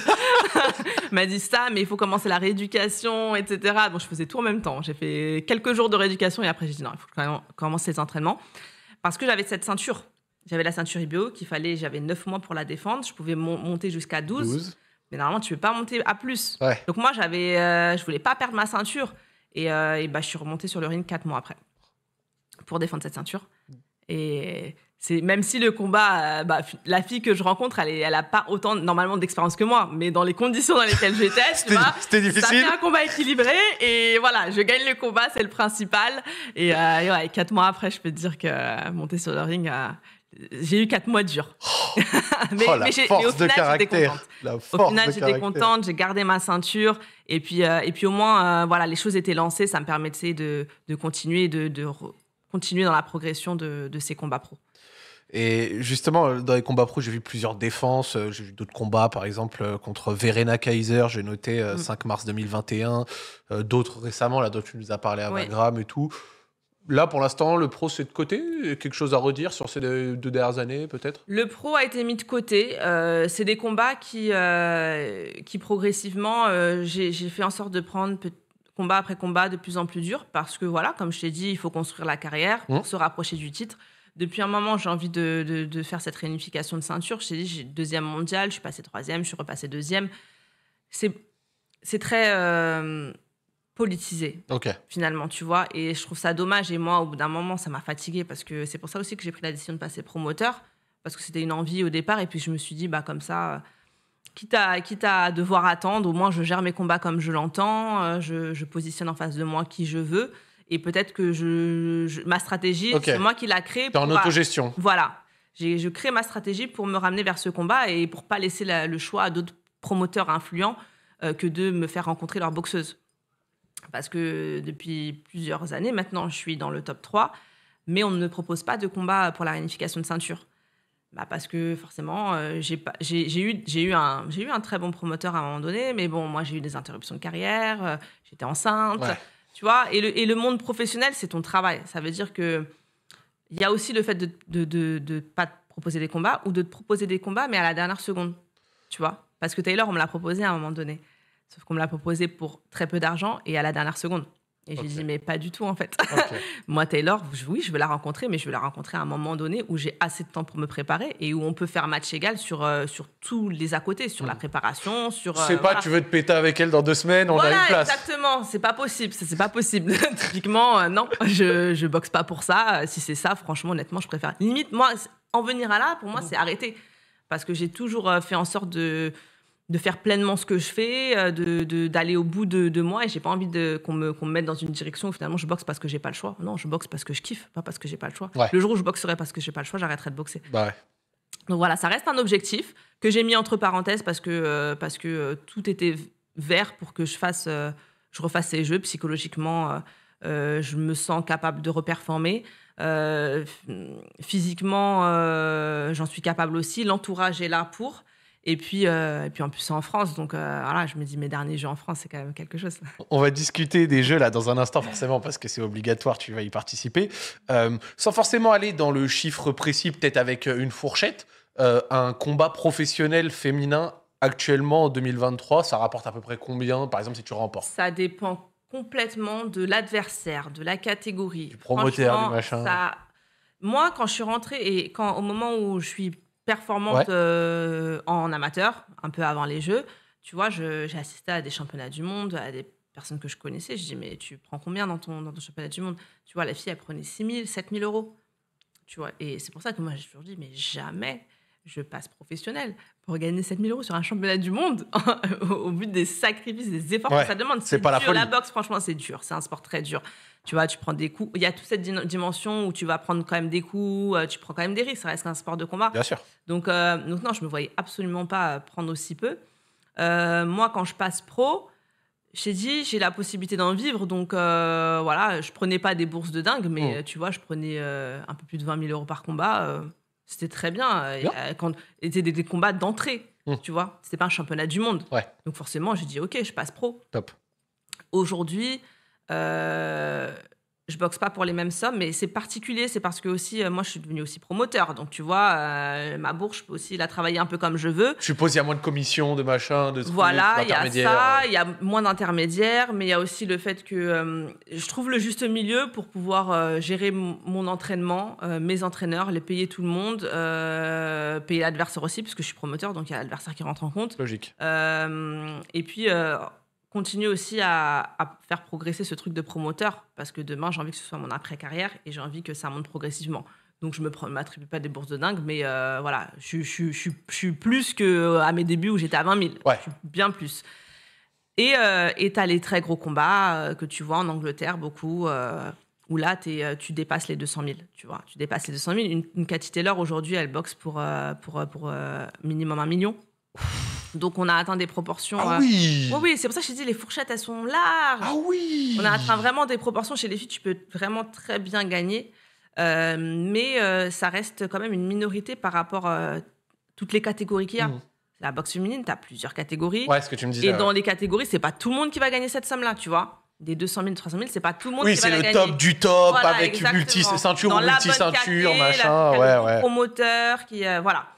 [laughs] m'a dit ça, mais il faut commencer la rééducation, etc. Bon, je faisais tout en même temps. J'ai fait quelques jours de rééducation et après, j'ai dit non, il faut quand même commencer les entraînements. Parce que j'avais cette ceinture. J'avais la ceinture IBO qu'il fallait, j'avais 9 mois pour la défendre. Je pouvais monter jusqu'à 12, Mais normalement, tu ne peux pas monter à plus. Donc moi, j'avais, ne euh, je voulais pas perdre ma ceinture. Et, bah, je suis remontée sur le ring 4 mois après pour défendre cette ceinture. Et c'est même si le combat, euh, bah, la fille que je rencontre, elle, a pas autant normalement d'expérience que moi, mais dans les conditions dans lesquelles j'étais, c'était difficile. Ça fait un combat équilibré et voilà, je gagne le combat, c'est le principal. Et, euh, ouais, quatre mois après, je peux te dire que euh, monter sur le ring, j'ai eu quatre mois durs. Oh. [laughs] Oh, mais, au final, au final, j'étais contente. J'ai gardé ma ceinture. Et puis, et puis au moins, voilà, les choses étaient lancées. Ça me permettait de, de continuer, de, continuer dans la progression de, de ces combats pro. Et justement, euh, dans les combats pro, j'ai vu plusieurs défenses. Euh, j'ai vu d'autres combats, par exemple, euh, contre Verena Kaiser, j'ai noté 5 mm. mars 2021. d'autres récemment, là, dont tu nous as parlé à ouais. et tout. Là, pour l'instant, le pro, c'est de côté Quelque chose à redire sur ces deux dernières années, peut-être Le pro a été mis de côté. c'est des combats qui, qui progressivement, j'ai, fait en sorte de prendre combat après combat de plus en plus dur parce que, voilà, comme je t'ai dit, il faut construire la carrière pour mm. se rapprocher du titre depuis un moment, j'ai envie de, faire cette réunification de ceinture. Je dit, deuxième mondial, je suis passée troisième, je suis repassée deuxième. C'est, très euh, politisé, finalement, tu vois. Et je trouve ça dommage. Et moi, au bout d'un moment, ça m'a fatiguée parce que c'est pour ça aussi que j'ai pris la décision de passer promoteur, parce que c'était une envie au départ. Et puis je me suis dit, bah, comme ça. Quitte à, quitte à devoir attendre, au moins je gère mes combats comme je l'entends, euh, je positionne en face de moi qui je veux. Et peut-être que je, ma stratégie, c'est moi qui la créée. T'es en bah, autogestion. Voilà. Je crée ma stratégie pour me ramener vers ce combat et pour ne pas laisser le choix à d'autres promoteurs influents euh, que de me faire rencontrer leur boxeuse. Parce que depuis plusieurs années maintenant, je suis dans le top 3, mais on ne me propose pas de combat pour la réunification de ceinture. Bah parce que forcément, euh, j'ai eu, eu, un, eu un très bon promoteur à un moment donné, mais bon, moi j'ai eu des interruptions de carrière, euh, j'étais enceinte. Tu vois, et le, monde professionnel, c'est ton travail. Ça veut dire que il y a aussi le fait de ne pas te proposer des combats ou de te proposer des combats, mais à la dernière seconde. Tu vois Parce que Taylor, on me l'a proposé à un moment donné. Sauf qu'on me l'a proposé pour très peu d'argent et à la dernière seconde. Et j'ai dit, mais pas du tout en fait. [laughs] Moi, Taylor, oui, je veux la rencontrer, mais je veux la rencontrer à un moment donné où j'ai assez de temps pour me préparer et où on peut faire match égal sur, euh, sur tous les à côté, sur la mm. préparation, sur. Je euh, sais pas, tu veux te péter avec elle dans deux semaines, on a une place. Exactement, c'est pas possible, c'est pas possible. [laughs] Typiquement, euh, non, je, boxe pas pour ça. Si c'est ça, franchement, honnêtement, je préfère. Limite, moi, en venir à là, pour moi, mm. c'est arrêter. Parce que j'ai toujours fait en sorte de de faire pleinement ce que je fais, euh, de, d'aller au bout de, de moi. Et j'ai pas envie de, qu'on, me, me mette dans une direction où finalement je boxe parce que j'ai pas le choix. Non, je boxe parce que je kiffe, pas parce que j'ai pas le choix. Le jour où je boxerai parce que j'ai pas le choix, j'arrêterai de boxer. Bah Donc voilà, ça reste un objectif que j'ai mis entre parenthèses parce que, euh, parce que euh, tout était vert pour que je, fasse, je refasse ces jeux psychologiquement. je me sens capable de reperformer. physiquement, j'en suis capable aussi. L'entourage est là pour. Et puis, euh, et puis en plus, c'est en France. Donc euh, voilà, je me dis, mes derniers jeux en France, c'est quand même quelque chose. On va discuter des jeux là dans un instant, forcément, parce que c'est obligatoire, tu vas y participer. Euh, sans forcément aller dans le chiffre précis, peut-être avec une fourchette, un combat professionnel féminin actuellement en 2023, ça rapporte à peu près combien, par exemple, si tu remportes Ça dépend complètement de l'adversaire, de la catégorie. Du promoteur, du machin. Moi, quand je suis rentrée et quand, au moment où je suis performante euh, en amateur, un peu avant les Jeux. Tu vois, j'ai assisté à des championnats du monde, à des personnes que je connaissais. Je dis, mais tu prends combien dans ton, dans championnat du monde Tu vois, la fille, elle prenait 6 000, 7 000 euros. Tu vois, et c'est pour ça que moi, j'ai toujours dit, mais jamais je passe professionnel pour gagner 000 euros sur un championnat du monde [laughs] au but des sacrifices, des efforts que ça demande. C'est pas dur, la La boxe, franchement, c'est dur. C'est un sport très dur. Tu vois, tu prends des coups. Il y a toute cette dimension où tu vas prendre quand même des coups, euh, tu prends quand même des risques. Ça reste un sport de combat. Bien sûr. Donc, euh, non, je me voyais absolument pas euh, prendre aussi peu. moi, quand je passe pro, j'ai dit, j'ai la possibilité d'en vivre. Donc voilà, je prenais pas des bourses de dingue, mais oh. tu vois, je prenais un peu plus de 20 000 euros par combat. c'était très bien. Quand, c'était des, combats d'entrée. Mmh. Tu vois, c'était pas un championnat du monde. Ouais. Donc forcément, j'ai dit ok, je passe pro. Top. Aujourd'hui, euh, je boxe pas pour les mêmes sommes, mais c'est particulier, c'est parce que aussi, euh, moi, je suis devenu aussi promoteur. Donc, tu vois, euh, ma bourse, je peux aussi la travailler un peu comme je veux. Je suppose qu'il y a moins de commissions, de machin, de Voilà, il y a ça, il y a moins d'intermédiaires, mais il y a aussi le fait que je trouve le juste milieu pour pouvoir gérer mon entraînement, mes entraîneurs, les payer tout le monde, payer l'adversaire aussi, puisque je suis promoteur, donc il y a l'adversaire qui rentre en compte. Logique. et puis continuer aussi à, faire progresser ce truc de promoteur parce que demain j'ai envie que ce soit mon après carrière et j'ai envie que ça monte progressivement. Donc je ne m'attribue pas des bourses de dingue, mais euh, voilà, je, suis plus que euh, à mes débuts où j'étais à 20 000. Je suis bien plus. Et euh, tu as les très gros combats euh, que tu vois en Angleterre beaucoup, où là es, tu dépasses les 200 000. Tu vois, tu dépasses les 200 000. Une, Katie Taylor aujourd'hui, elle boxe pour, pour, pour minimum un million. Donc on a atteint des proportions. Ah euh, oui. oui, c'est pour ça que je dis les fourchettes elles sont larges. Ah oui. On a atteint vraiment des proportions chez les filles. Tu peux vraiment très bien gagner, euh, mais euh, ça reste quand même une minorité par rapport à toutes les catégories qu'il y a. Mmh. La boxe féminine, tu as plusieurs catégories. Ouais, ce que tu me disais. Et dans les catégories, c'est pas tout le monde qui va gagner cette somme-là, tu vois des 200 000, 300 000, c'est pas tout le monde oui, qui va gagner. Oui, c'est le top du top avec multi-ceinture, multi-ceinture, machin. La, ouais, ouais. promoteur qui. voilà.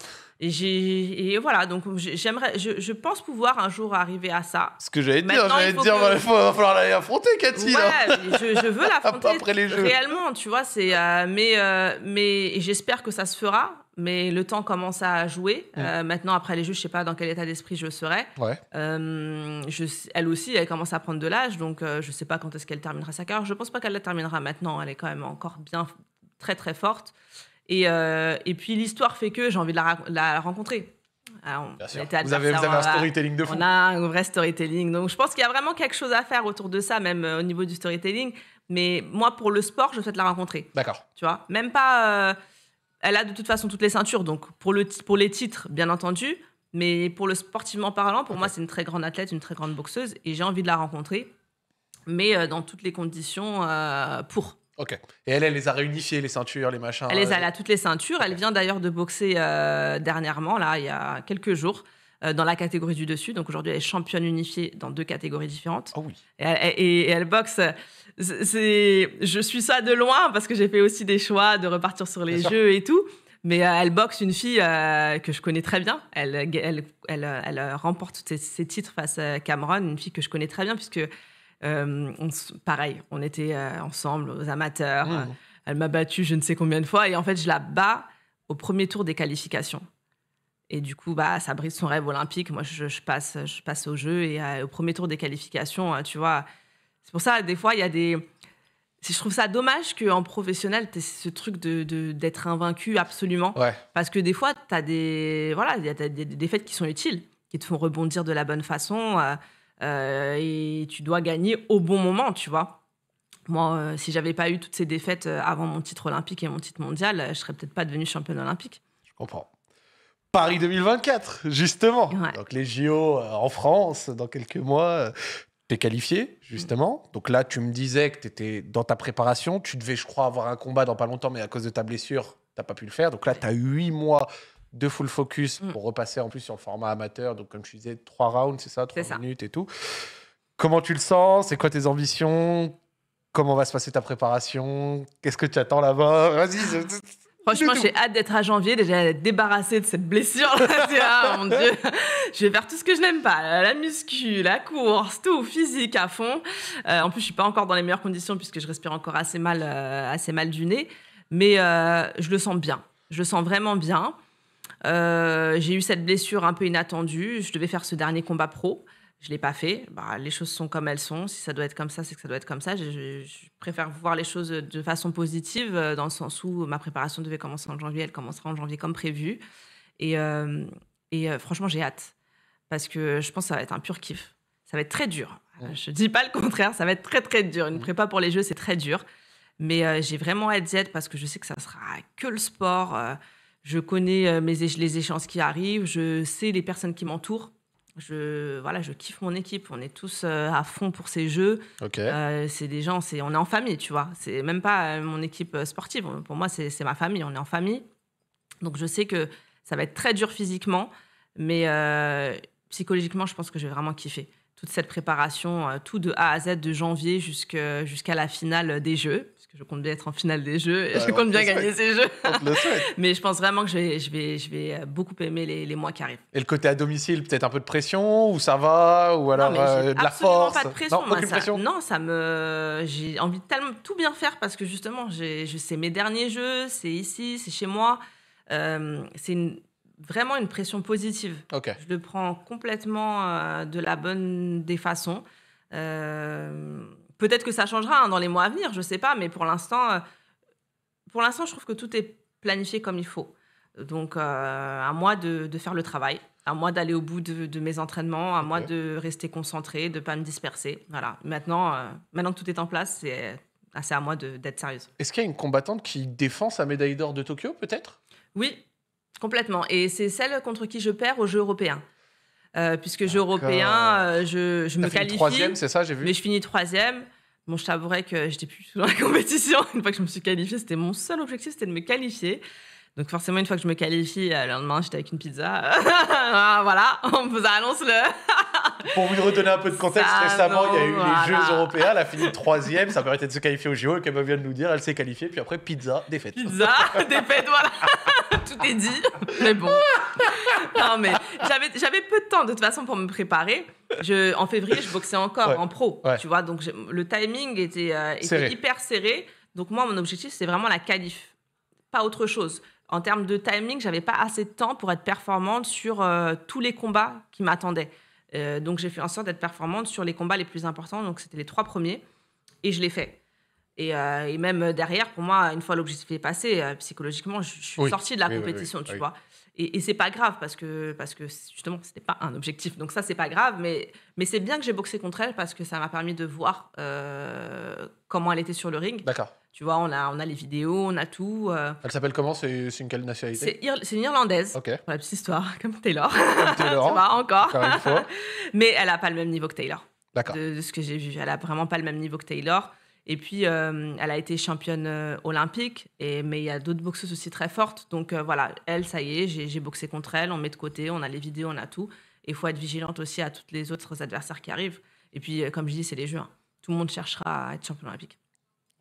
Et, voilà, donc j'aimerais, je, pense pouvoir un jour arriver à ça. Ce que j'allais dire, j'allais dire, bah, il va falloir l'affronter, Cathy. Ouais, je, veux [laughs] l'affronter Après les jeux. réellement, tu vois. C'est, euh, mais euh, mais j'espère que ça se fera. Mais le temps commence à jouer. Mm. Euh, maintenant, après les jeux, je sais pas dans quel état d'esprit je serai. Ouais. Je, elle aussi, elle commence à prendre de l'âge, donc je sais pas quand est-ce qu'elle terminera sa carrière. Je pense pas qu'elle la terminera maintenant. Elle est quand même encore bien, très très forte. Et, euh, et puis l'histoire fait que j'ai envie de la, rencontrer. Ah, vous, avez, un storytelling de fou. On a un vrai storytelling. Donc je pense qu'il y a vraiment quelque chose à faire autour de ça, même euh, au niveau du storytelling. Mais moi, pour le sport, je souhaite la rencontrer. D'accord. Tu vois, même pas. Euh, elle a de toute façon toutes les ceintures. Donc pour, le, pour les titres, bien entendu. Mais pour le sportivement parlant, pour moi, c'est une très grande athlète, une très grande boxeuse. Et j'ai envie de la rencontrer. Mais dans toutes les conditions pour. Ok. Et elle, elle les a réunifiées, les ceintures, les machins. Elle euh, a, toutes les ceintures. Elle vient d'ailleurs de boxer euh, dernièrement, là, il y a quelques jours, euh, dans la catégorie du dessus. Donc aujourd'hui, elle est championne unifiée dans deux catégories différentes. Oh oui. Et, elle boxe. C'est, je suis ça de loin parce que j'ai fait aussi des choix de repartir sur les jeux et tout. Mais elle boxe une fille que je connais très bien. Elle, elle, elle, elle remporte ses, ses, titres face à Cameron, une fille que je connais très bien, puisque euh, on, pareil, on était euh, ensemble aux amateurs. Mmh. Euh, elle m'a battu je ne sais combien de fois. Et en fait, je la bats au premier tour des qualifications. Et du coup, bah, ça brise son rêve olympique. Moi, je, passe, je passe au jeu et au premier tour des qualifications, tu vois. C'est pour ça, des fois, il y a des. Je trouve ça dommage qu'en professionnel, tu ce truc d'être de, d'être invaincu absolument. Parce que des fois, tu as des. Voilà, il des, défaites qui sont utiles, qui te font rebondir de la bonne façon. Euh, et tu dois gagner au bon moment, tu vois. Moi, euh, si j'avais pas eu toutes ces défaites euh, avant mon titre olympique et mon titre mondial, je serais peut-être pas devenue championne olympique. Je comprends. Paris 2024, justement. Donc les JO en France, dans quelques mois, t'es qualifié, justement. Donc là, tu me disais que tu étais dans ta préparation. Tu devais, je crois, avoir un combat dans pas longtemps, mais à cause de ta blessure, t'as pas pu le faire. Donc là, tu as huit mois deux full focus mm. pour repasser en plus sur le format amateur. Donc, comme je disais, trois rounds, c'est ça, trois minutes et tout. Comment tu le sens C'est quoi tes ambitions Comment va se passer ta préparation Qu'est-ce que tu attends là-bas Vas-y. Franchement, j'ai hâte d'être à janvier, déjà débarrassée de cette blessure. Ah, mon [laughs] Dieu. Je vais faire tout ce que je n'aime pas. La muscu, la course, tout, physique à fond. Euh, en plus, je suis pas encore dans les meilleures conditions puisque je respire encore assez mal, euh, assez mal du nez. Mais euh, je le sens bien. Je le sens vraiment bien. Euh, j'ai eu cette blessure un peu inattendue. Je devais faire ce dernier combat pro. Je ne l'ai pas fait. Bah, les choses sont comme elles sont. Si ça doit être comme ça, c'est que ça doit être comme ça. Je, préfère voir les choses de façon positive, euh, dans le sens où ma préparation devait commencer en janvier. Elle commencera en janvier comme prévu. Et, euh, franchement, j'ai hâte. Parce que je pense que ça va être un pur kiff. Ça va être très dur. Je ne dis pas le contraire. Ça va être très, très dur. Une prépa pour les Jeux, c'est très dur. Mais j'ai vraiment hâte d'y parce que je sais que ça sera que le sport je connais euh, les échéances qui arrivent, je sais les personnes qui m'entourent. Je, voilà, je kiffe mon équipe. On est tous euh, à fond pour ces jeux. Euh, c'est des gens, c'est, on est en famille, tu vois. C'est même pas mon équipe sportive. Pour moi, c'est, ma famille. On est en famille. Donc, je sais que ça va être très dur physiquement, mais psychologiquement, je pense que je vais vraiment kiffer toute cette préparation, euh, tout de A à Z, de janvier jusqu'à la finale des Jeux. Parce que je compte bien être en finale des Jeux et je compte bien gagner ces Jeux. [laughs] Mais je pense vraiment que je vais, je vais, euh, beaucoup aimer les, mois qui arrivent. Et le côté à domicile, peut-être un peu de pression ou ça va Ou alors euh, de la force pas de pression. Non, moi, ça, pression. non ça me... j'ai envie de tellement tout bien faire parce que justement, je sais mes derniers Jeux, c'est ici, c'est chez moi. c'est une vraiment une pression positive. Je le prends complètement euh, de la bonne des façons. Euh, peut-être que ça changera hein, dans les mois à venir, je ne sais pas, mais pour l'instant, euh, pour l'instant, je trouve que tout est planifié comme il faut. Donc, à moi de, faire le travail, à moi d'aller au bout de, mes entraînements, à moi de rester concentré, de ne pas me disperser. Voilà. Maintenant, maintenant que tout est en place, c'est assez à moi d'être sérieuse. Est-ce qu'il y a une combattante qui défend sa médaille d'or de Tokyo, peut-être Oui, Complètement. Et c'est celle contre qui je perds aux Jeux européen, euh, puisque Jeux européen, euh, je, me qualifie. troisième, c'est ça, j'ai vu. Mais je finis troisième. Bon, je t'avouerais que j'étais plus dans la [laughs] compétition. Une fois que je me suis qualifié, c'était mon seul objectif, c'était de me qualifier. Donc forcément, une fois que je me qualifie, euh, le lendemain, j'étais avec une pizza. [laughs] Ah, voilà, on vous annonce le. [laughs] pour vous redonner un peu de contexte, récemment, il y a eu les Jeux européens. Elle a fini troisième. Ça permettait de se qualifier au JO. Et comme elle vient de nous dire, elle s'est qualifiée. Puis après, pizza, défaite. Pizza, [laughs] défaite, voilà. [laughs] Tout est dit. Mais bon. Non, mais j'avais peu de temps de toute façon pour me préparer. Je, en février, je boxais encore en pro. Tu vois, donc le timing était, euh, était hyper serré. Donc moi, mon objectif, c'est vraiment la qualif, pas autre chose. En termes de timing, j'avais pas assez de temps pour être performante sur euh, tous les combats qui m'attendaient. Euh, donc j'ai fait en sorte d'être performante sur les combats les plus importants, donc c'était les trois premiers, et je l'ai fait. Et, euh, même euh, derrière, pour moi, une fois l'objectif est passé, psychologiquement, je, suis sortie de la compétition, tu vois. Et, et c'est pas grave parce que, parce que justement, c'était pas un objectif. Donc ça, c'est pas grave. Mais, mais c'est bien que j'ai boxé contre elle parce que ça m'a permis de voir euh, comment elle était sur le ring. D'accord. Tu vois, on a, on a les vidéos, on a tout. Euh. Elle s'appelle comment C'est une quelle nationalité C'est une Irlandaise. Ok. Pour la petite histoire, [laughs] comme Taylor. Comme Taylor. [laughs] tu encore. une fois. [laughs] mais elle a pas le même niveau que Taylor. D'accord. De, de, ce que j'ai vu. Elle a vraiment pas le même niveau que Taylor. Et puis, euh, elle a été championne euh, olympique, et, mais il y a d'autres boxeuses aussi très fortes. Donc euh, voilà, elle, ça y est, j'ai boxé contre elle, on met de côté, on a les vidéos, on a tout. Et il faut être vigilante aussi à toutes les autres adversaires qui arrivent. Et puis, comme je dis, c'est les jeux. Hein. Tout le monde cherchera à être champion olympique.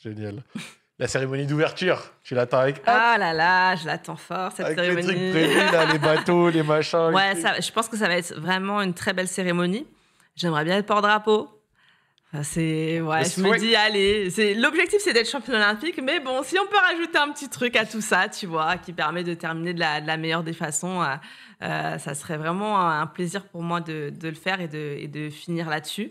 Génial. [laughs] La cérémonie d'ouverture, tu l'attends avec Ah là là, je l'attends fort cette avec cérémonie. Les trucs prévus, les bateaux, les machins. [laughs] Ouais, je pense que ça va être vraiment une très belle cérémonie. J'aimerais bien être porte-drapeau. Ah, c'est bah, ouais, je me dis allez, c'est l'objectif c'est d'être champion olympique, mais bon, si on peut rajouter un petit truc à tout ça, tu vois, qui permet de terminer de la, meilleure des façons, euh, euh, ça serait vraiment un plaisir pour moi de, le faire et de, de finir là-dessus.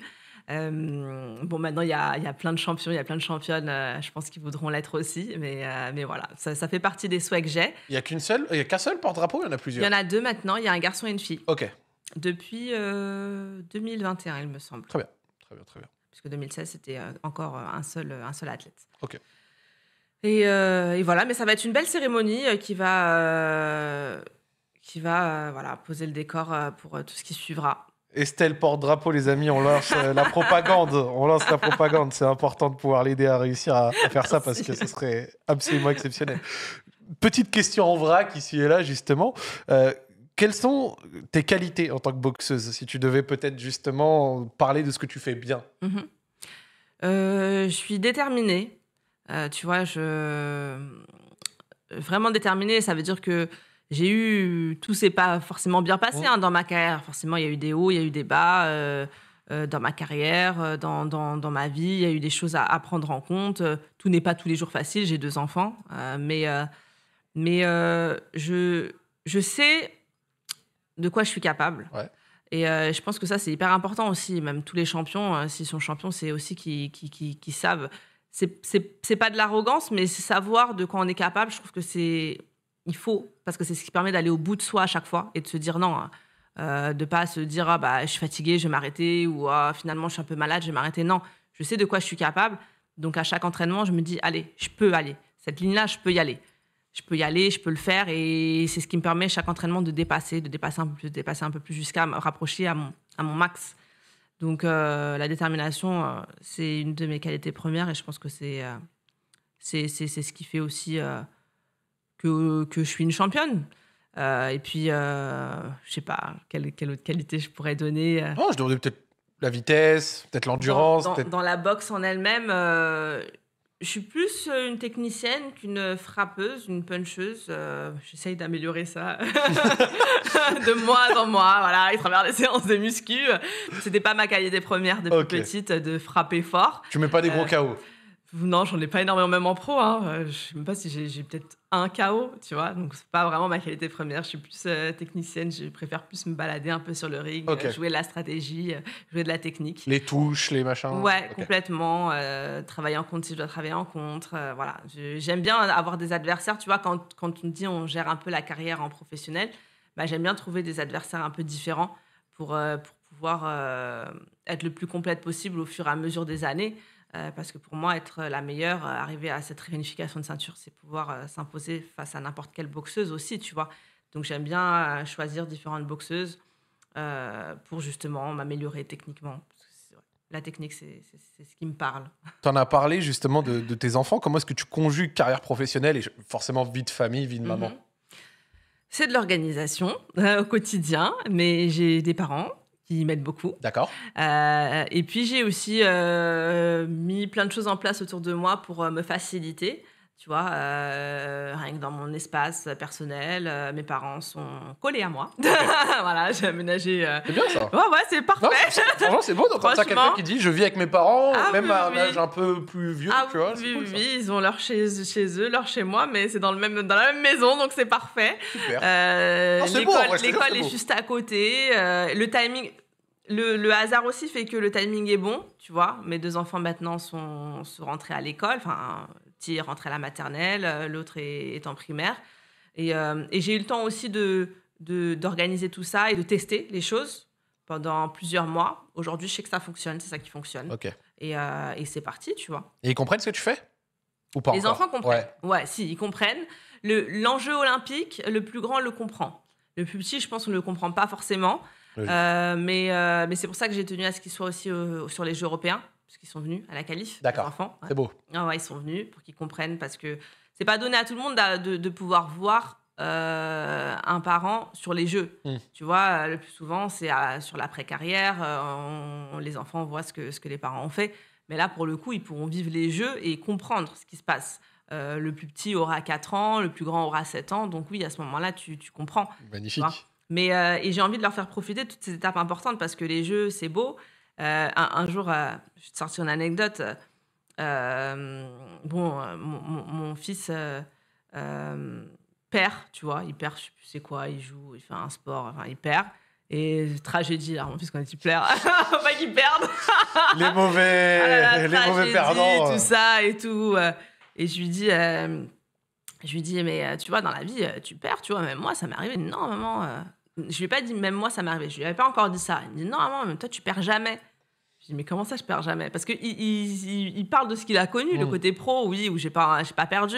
Euh, bon, maintenant il y a, y a, plein de champions, il y a plein de championnes, je pense qu'ils voudront l'être aussi, mais, mais voilà, ça, fait partie des souhaits que j'ai. Il y a qu'une a qu'un seul porte-drapeau, il y en a plusieurs. Il y en a deux maintenant, il y a un garçon et une fille. Ok. Depuis 2021, il me semble. Très bien, très bien, très bien puisque 2016, c'était euh, encore euh, un seul, euh, un seul athlète. OK. Et, voilà, mais ça va être une belle cérémonie qui va, qui va voilà, poser le décor pour tout ce qui suivra. Estelle porte-drapeau, les amis, on lance la propagande. On lance la propagande. C'est important de pouvoir l'aider à réussir à, faire ça parce que ce serait absolument exceptionnel. Petite question en vrac ici et là, justement quelles sont tes qualités en tant que boxeuse Si tu devais peut-être justement parler de ce que tu fais bien. Mhm. Euh, je suis déterminée. Euh, tu vois, je. Vraiment déterminée, ça veut dire que j'ai eu. Tout s'est pas forcément bien passé hein, dans ma carrière. Forcément, il y a eu des hauts, il y a eu des bas. Euh, dans ma carrière, dans, dans, ma vie, il y a eu des choses à, à prendre en compte. Tout n'est pas tous les jours facile, j'ai deux enfants. mais mais je, je sais de quoi je suis capable. Et euh, je pense que ça, c'est hyper important aussi. Même tous les champions, euh, s'ils sont champions, c'est aussi qu'ils qui, qui, qui savent. C'est pas de l'arrogance, mais savoir de quoi on est capable. Je trouve que c'est. Il faut, parce que c'est ce qui permet d'aller au bout de soi à chaque fois et de se dire non. Hein. Euh, de pas se dire ah, bah, je suis fatigué, je vais m'arrêter, ou ah, finalement je suis un peu malade, je vais m'arrêter. Non, je sais de quoi je suis capable. Donc à chaque entraînement, je me dis allez, je peux aller. Cette ligne-là, je peux y aller je peux y aller, je peux le faire. Et c'est ce qui me permet chaque entraînement de dépasser, de dépasser un peu plus, de dépasser un peu plus jusqu'à me rapprocher à mon, à mon max. Donc euh, la détermination, euh, c'est une de mes qualités premières et je pense que c'est euh, c'est ce qui fait aussi que, que, je suis une championne. et puis, je ne sais pas quelle, quelle, autre qualité je pourrais donner. Non, je donnerais peut-être la vitesse, peut-être l'endurance. dans, la boxe en elle-même, je suis plus euh, une technicienne qu'une frappeuse, une puncheuse. Euh, j'essaye d'améliorer ça [laughs] de mois en mois, voilà, à travers les séances de muscu. C'était pas ma qualité première depuis okay. petite euh, de frapper fort. Tu mets pas des gros chaos non, j'en ai pas énormément, même en pro. Je hein. euh, Je sais même pas si j'ai peut-être un KO, tu vois. Donc, c'est pas vraiment ma qualité première. Je suis plus euh, technicienne. Je préfère plus me balader un peu sur le rig, euh, jouer de la stratégie, jouer de la technique. Les touches, les machins Ouais, complètement. travailler en contre si je dois travailler en contre. voilà. J'aime bien avoir des adversaires, tu vois. Quand, quand on dit on gère un peu la carrière en professionnel, bah, j'aime bien trouver des adversaires un peu différents pour, pour pouvoir être le plus complète possible au fur et à mesure des années. Euh, parce que pour moi, être la meilleure, euh, arriver à cette réunification de ceinture, c'est pouvoir euh, s'imposer face à n'importe quelle boxeuse aussi, tu vois. Donc j'aime bien choisir différentes boxeuses pour justement m'améliorer techniquement. la technique, c'est ce qui me parle. [laughs] Tu en as parlé justement de, tes enfants. Comment est-ce que tu conjugues carrière professionnelle et forcément vie de famille, vie de maman mhm. C'est de l'organisation au quotidien, mais j'ai des parents qui m'aide beaucoup. D'accord. Euh, et puis j'ai aussi euh, euh, mis plein de choses en place autour de moi pour me faciliter. Tu vois, rien que dans mon espace personnel, mes parents sont collés à moi. [laughs] voilà, j'ai aménagé. C'est bien ça. Ouais, ouais, c'est parfait. c'est bon d'entendre quelqu'un qui dit je vis avec mes parents, ah même à un âge un peu plus vieux, ah tu vois. Oui, oui, ils ont leur chez, chez eux, leur chez moi, mais c'est dans, le même, dans la même maison, donc c'est parfait. Super. Euh, L'école est, juste à côté. le timing, le, hasard aussi fait que le timing est bon, tu vois. Mes deux enfants maintenant sont, sont rentrés à l'école. Enfin, petit est rentré à la maternelle, euh, l'autre est, en primaire. Euh, et, j'ai eu le temps aussi de d'organiser tout ça et de tester les choses pendant plusieurs mois. Aujourd'hui, je sais que ça fonctionne, c'est ça qui fonctionne. Euh, et, c'est parti, tu vois. Et ils comprennent ce que tu fais Ou pas Les enfants comprennent. Ouais. si, ils comprennent. L'enjeu olympique, le plus grand le comprend. Le plus petit, je pense, on ne le comprend pas forcément. Euh, mais euh, mais c'est pour ça que j'ai tenu à ce qu'ils soient aussi euh, sur les Jeux européens, parce qu'ils sont venus à la qualif. D'accord. C'est beau. Ah ils sont venus pour qu'ils comprennent, parce que c'est pas donné à tout le monde de, pouvoir voir un parent sur les jeux. Hmm. Tu vois, le plus souvent, c'est sur l'après-carrière. les enfants voient ce que, ce que les parents ont fait. Mais là, pour le coup, ils pourront vivre les jeux et comprendre ce qui se passe. le plus petit aura 4 ans, le plus grand aura 7 ans. Donc oui, à ce moment-là, tu, comprends. Magnifique. Mais euh, et j'ai envie de leur faire profiter de toutes ces étapes importantes parce que les jeux, c'est beau. Euh, un, jour, euh, je vais te sortir une anecdote. bon, mon, fils perd, tu vois, il perd, je sais plus c'est quoi, il joue, il fait un sport, enfin, il perd. Et tragédie, alors mon fils, quand il perd, [laughs] pas qu'il perde. [laughs] les mauvais, perdants. Ah les mauvais perdants. Tout ça et tout. et je lui dis. je lui dis, mais tu vois, dans la vie, tu perds, tu vois, même moi, ça m'est arrivé. Non, maman, je lui ai pas dit, même moi, ça arrivé. Je lui avais pas encore dit ça. Il me dit, non, toi, tu perds jamais. Je dis, mais comment ça, je perds jamais Parce qu'il il, parle de ce qu'il a connu, le côté pro, oui, où j'ai pas, pas perdu.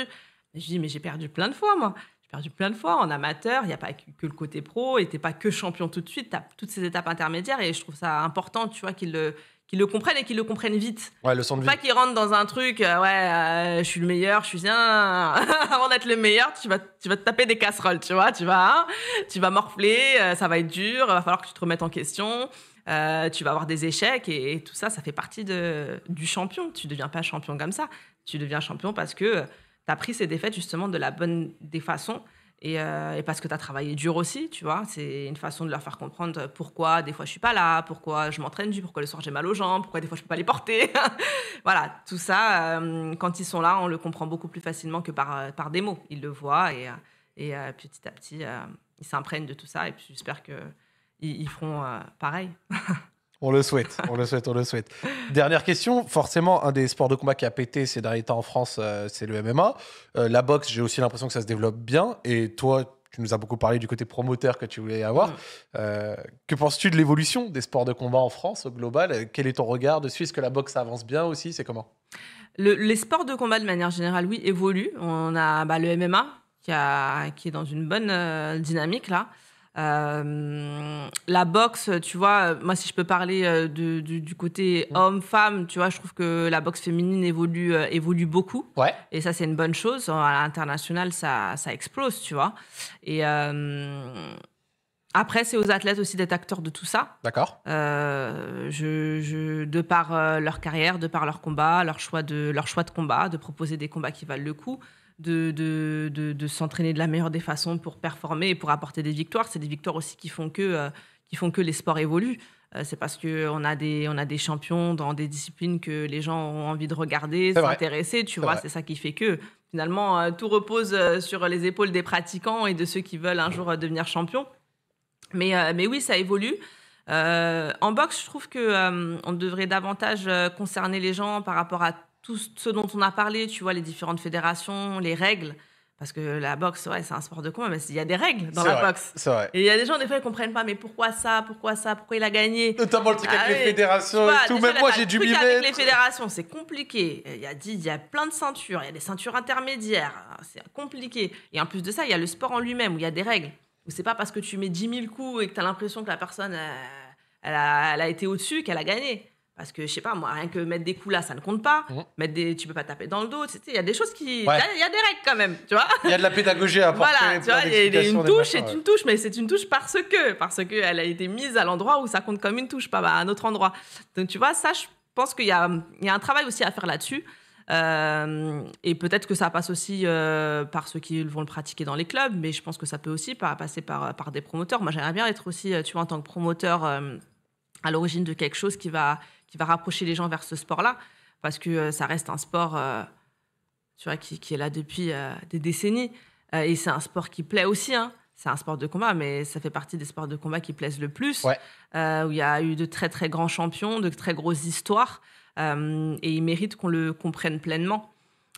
Je dis, mais j'ai perdu plein de fois, moi. J'ai perdu plein de fois en amateur. Il n'y a pas que le côté pro. Et t'es pas que champion tout de suite. Tu as toutes ces étapes intermédiaires. Et je trouve ça important, tu vois, qu'il le qu'ils le comprennent et qu'ils le comprennent vite. Ouais, le son Pas qu'ils rentrent dans un truc, euh, ouais, euh, je suis le meilleur, je suis bien. [laughs] Avant d'être le meilleur, tu vas, tu vas te taper des casseroles, tu vois, tu vas, hein, tu vas morfler, euh, ça va être dur, il va falloir que tu te remettes en question. tu vas avoir des échecs et, tout ça, ça fait partie de, du champion. Tu deviens pas champion comme ça. Tu deviens champion parce que tu as pris ces défaites justement de la bonne des façons euh, et, parce que tu as travaillé dur aussi, tu vois. C'est une façon de leur faire comprendre pourquoi des fois je suis pas là, pourquoi je m'entraîne du, pourquoi le soir j'ai mal aux jambes, pourquoi des fois je peux pas les porter. [laughs] voilà, tout ça, euh, quand ils sont là, on le comprend beaucoup plus facilement que par, euh, des mots. Ils le voient et, et petit à petit, ils s'imprègnent de tout ça. Et puis j'espère qu'ils ils feront pareil. [laughs] On le souhaite, on le souhaite, on le souhaite. Dernière question. Forcément, un des sports de combat qui a pété ces derniers temps en France, euh, c'est le MMA. Euh, la boxe, j'ai aussi l'impression que ça se développe bien. Et toi, tu nous as beaucoup parlé du côté promoteur que tu voulais avoir. Euh, que penses-tu de l'évolution des sports de combat en France au global Quel est ton regard dessus Est-ce que la boxe avance bien aussi C'est comment Les sports de combat, de manière générale, oui, évoluent. On a bah, le MMA qui, est dans une bonne dynamique là. Euh, la boxe, tu vois, euh, moi si je peux parler euh, du, côté homme-femme, tu vois, je trouve que la boxe féminine évolue, évolue beaucoup. Ouais. Et ça, c'est une bonne chose. À l'international, ça, ça explose, tu vois. Et après, c'est aux athlètes aussi d'être acteurs de tout ça. D'accord. de par leur carrière, de par leur combat, leur choix de, leur choix de combat, de proposer des combats qui valent le coup de, de, de, s'entraîner de la meilleure des façons pour performer et pour apporter des victoires. C'est des victoires aussi qui font que, euh, qui font que les sports évoluent. Euh, c'est parce qu'on a, des, on a des champions dans des disciplines que les gens ont envie de regarder, s'intéresser, tu vois, c'est ça qui fait que finalement euh, tout repose sur les épaules des pratiquants et de ceux qui veulent un jour devenir champions. Mais, mais oui, ça évolue. en boxe, je trouve qu'on on devrait davantage concerner les gens par rapport à tout ce dont on a parlé, tu vois, les différentes fédérations, les règles. Parce que la boxe, ouais, c'est un sport de combat, mais il y a des règles dans la boxe. Et il y a des gens, des fois, ils comprennent pas, mais pourquoi ça, pourquoi ça, pourquoi il a gagné Notamment le truc avec ah les fédérations et tout. Même moi, j'ai dû m'y avec les fédérations, c'est compliqué. Il y, a, il y a plein de ceintures, il y a des ceintures intermédiaires, hein, c'est compliqué. Et en plus de ça, il y a le sport en lui-même où il y a des règles. Où c'est pas parce que tu mets 10 000 coups et que tu as l'impression que la personne, elle a été au-dessus qu'elle a gagné. Parce que, je sais pas, moi, rien que mettre des coups là, ça ne compte pas. Tu mmh. Mettre des, tu peux pas taper dans le dos. il y a des choses qui. Il y, a des règles quand même, tu vois. Il y a de la pédagogie à apporter. Voilà, tu vois, une touche, c'est une touche, mais c'est une touche parce que. Parce qu'elle a été mise à l'endroit où ça compte comme une touche, pas bah, à un autre endroit. Donc, tu vois, ça, je pense qu'il y a, y a, un travail aussi à faire là-dessus. Euh, et peut-être que ça passe aussi euh, par ceux qui vont le pratiquer dans les clubs, mais je pense que ça peut aussi passer par, par des promoteurs. Moi, j'aimerais bien être aussi, euh, tu vois, en tant que promoteur à l'origine de quelque chose qui va, qui va rapprocher les gens vers ce sport-là, parce que euh, ça reste un sport euh, tu vois, qui, est là depuis euh, des décennies. et c'est un sport qui plaît aussi. Hein c'est un sport de combat, mais ça fait partie des sports de combat qui plaisent le plus, où il y a eu de très très grands champions, de très grosses histoires, et il mérite qu'on le comprenne pleinement.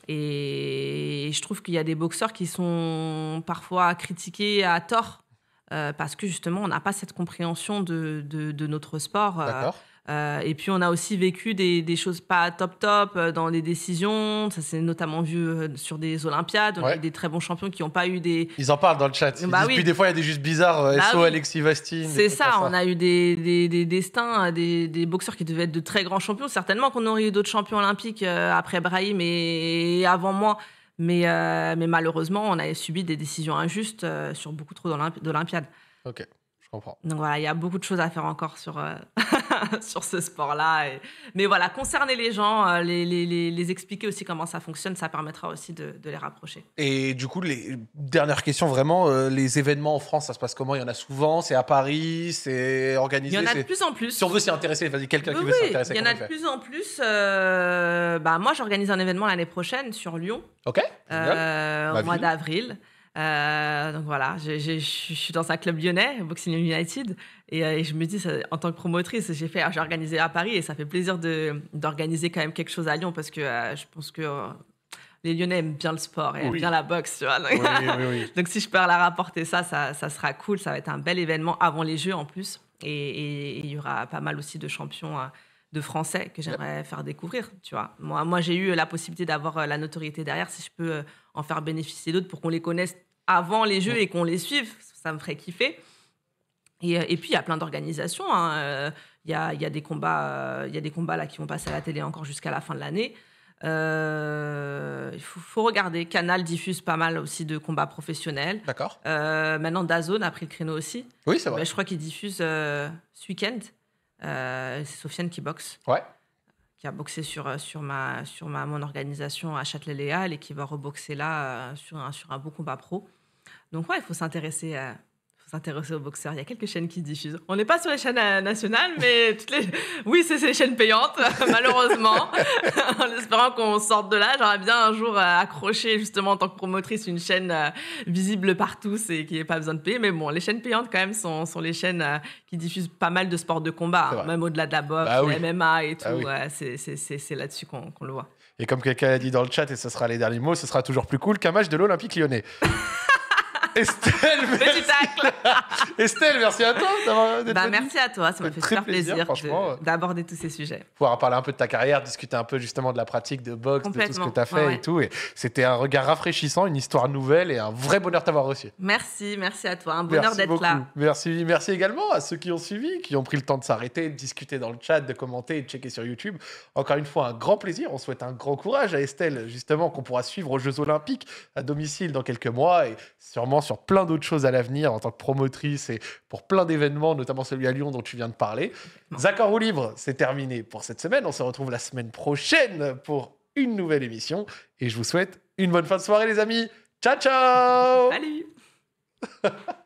Et je trouve qu'il y a des boxeurs qui sont parfois critiqués à tort euh, parce que justement, on n'a pas cette compréhension de, de, notre sport. Euh, euh, et puis, on a aussi vécu des, des, choses pas top top dans les décisions. Ça s'est notamment vu sur des Olympiades. On a des très bons champions qui n'ont pas eu des. Ils en parlent dans le chat. Ils bah disent, Puis des fois, il y a des juges bizarres. Bah SO, Alexis Vastine. C'est ça, On a eu des, des, des destins, des, boxeurs qui devaient être de très grands champions. Certainement qu'on aurait eu d'autres champions olympiques après Brahim et avant moi. Euh, mais, malheureusement, on a subi des décisions injustes euh, sur beaucoup trop d'Olympiades. Ok. Donc voilà, il y a beaucoup de choses à faire encore sur, euh, [laughs] sur ce sport-là. Mais voilà, concerner les gens, euh, les, les, expliquer aussi comment ça fonctionne, ça permettra aussi de, de les rapprocher. Et du coup, les... dernière question vraiment, euh, les événements en France, ça se passe comment Il y en a souvent C'est à Paris C'est organisé Il y en a de plus en plus. Si on veut s'y intéresser, vas-y, quelqu'un qui Il y en a de plus en plus. Bah, moi, j'organise un événement l'année prochaine sur Lyon. OK. au bah, mois d'avril. Euh, donc voilà, je, suis dans un club lyonnais, Boxing United, et, euh, je me dis, en tant que promotrice, j'ai fait, j'ai organisé à Paris, et ça fait plaisir d'organiser quand même quelque chose à Lyon, parce que euh, je pense que les Lyonnais aiment bien le sport et aiment bien la boxe, tu vois. Donc, [laughs] si je peux leur rapporter ça, ça, ça, sera cool, ça va être un bel événement avant les Jeux en plus, et il y aura pas mal aussi de champions de français que j'aimerais faire découvrir, tu vois. Moi, moi j'ai eu la possibilité d'avoir la notoriété derrière, si je peux en faire bénéficier d'autres pour qu'on les connaisse avant les Jeux et qu'on les suive. Ça me ferait kiffer. Et, euh, puis, il y a plein d'organisations. Hein, euh, il y, a, des combats, euh, il y a des combats là, qui vont passer à la télé encore jusqu'à la fin de l'année. Il faut, regarder. Canal diffuse pas mal aussi de combats professionnels. D'accord. maintenant, Dazone a pris le créneau aussi. Oui, c'est vrai. Ben, je crois qu'il diffuse ce week-end. c'est Sofiane qui boxe. Ouais. Qui a boxé sur, sur, ma, sur ma, mon organisation à Châtelet-Léal et qui va reboxer là sur, un, sur un beau combat pro. Donc ouais, il faut s'intéresser à s'intéresser aux boxeurs. Il y a quelques chaînes qui diffusent. On n'est pas sur les chaînes euh, nationales, mais [laughs] toutes les... oui, c'est les chaînes payantes, [laughs] malheureusement. [laughs] en espérant qu'on sorte de là, j'aurais bien un jour euh, accroché justement en tant que promotrice une chaîne euh, visible partout tous et qui n'ait pas besoin de payer. Mais bon, les chaînes payantes quand même sont, sont les chaînes qui diffusent pas mal de sports de combat, hein. même au-delà de la boxe, bah, MMA et ah tout. c'est là-dessus qu'on le voit. Et comme quelqu'un a dit dans le chat, et ce sera les derniers mots, ce sera toujours plus cool qu'un match de l'Olympique lyonnais. Estelle, merci. [laughs] Estelle, merci à toi d'avoir bah, Merci à toi, ça m'a fait super plaisir, d'aborder tous ces sujets. Pouvoir parler un peu de ta carrière, discuter un peu justement de la pratique de boxe, de tout ce que tu as fait et tout. Et c'était un regard rafraîchissant, une histoire nouvelle et un vrai bonheur t'avoir reçu. Merci, merci à toi, un bonheur d'être là. Merci, merci également à ceux qui ont suivi, qui ont pris le temps de s'arrêter, de discuter dans le chat, de commenter et de checker sur YouTube. Encore une fois, un grand plaisir. On souhaite un grand courage à Estelle, justement, qu'on pourra suivre aux Jeux Olympiques à domicile dans quelques mois et sûrement sur plein d'autres choses à l'avenir en tant que promotrice et pour plein d'événements, notamment celui à Lyon dont tu viens de parler. Zaccord ou libre, c'est terminé pour cette semaine. On se retrouve la semaine prochaine pour une nouvelle émission et je vous souhaite une bonne fin de soirée les amis. Ciao ciao [laughs]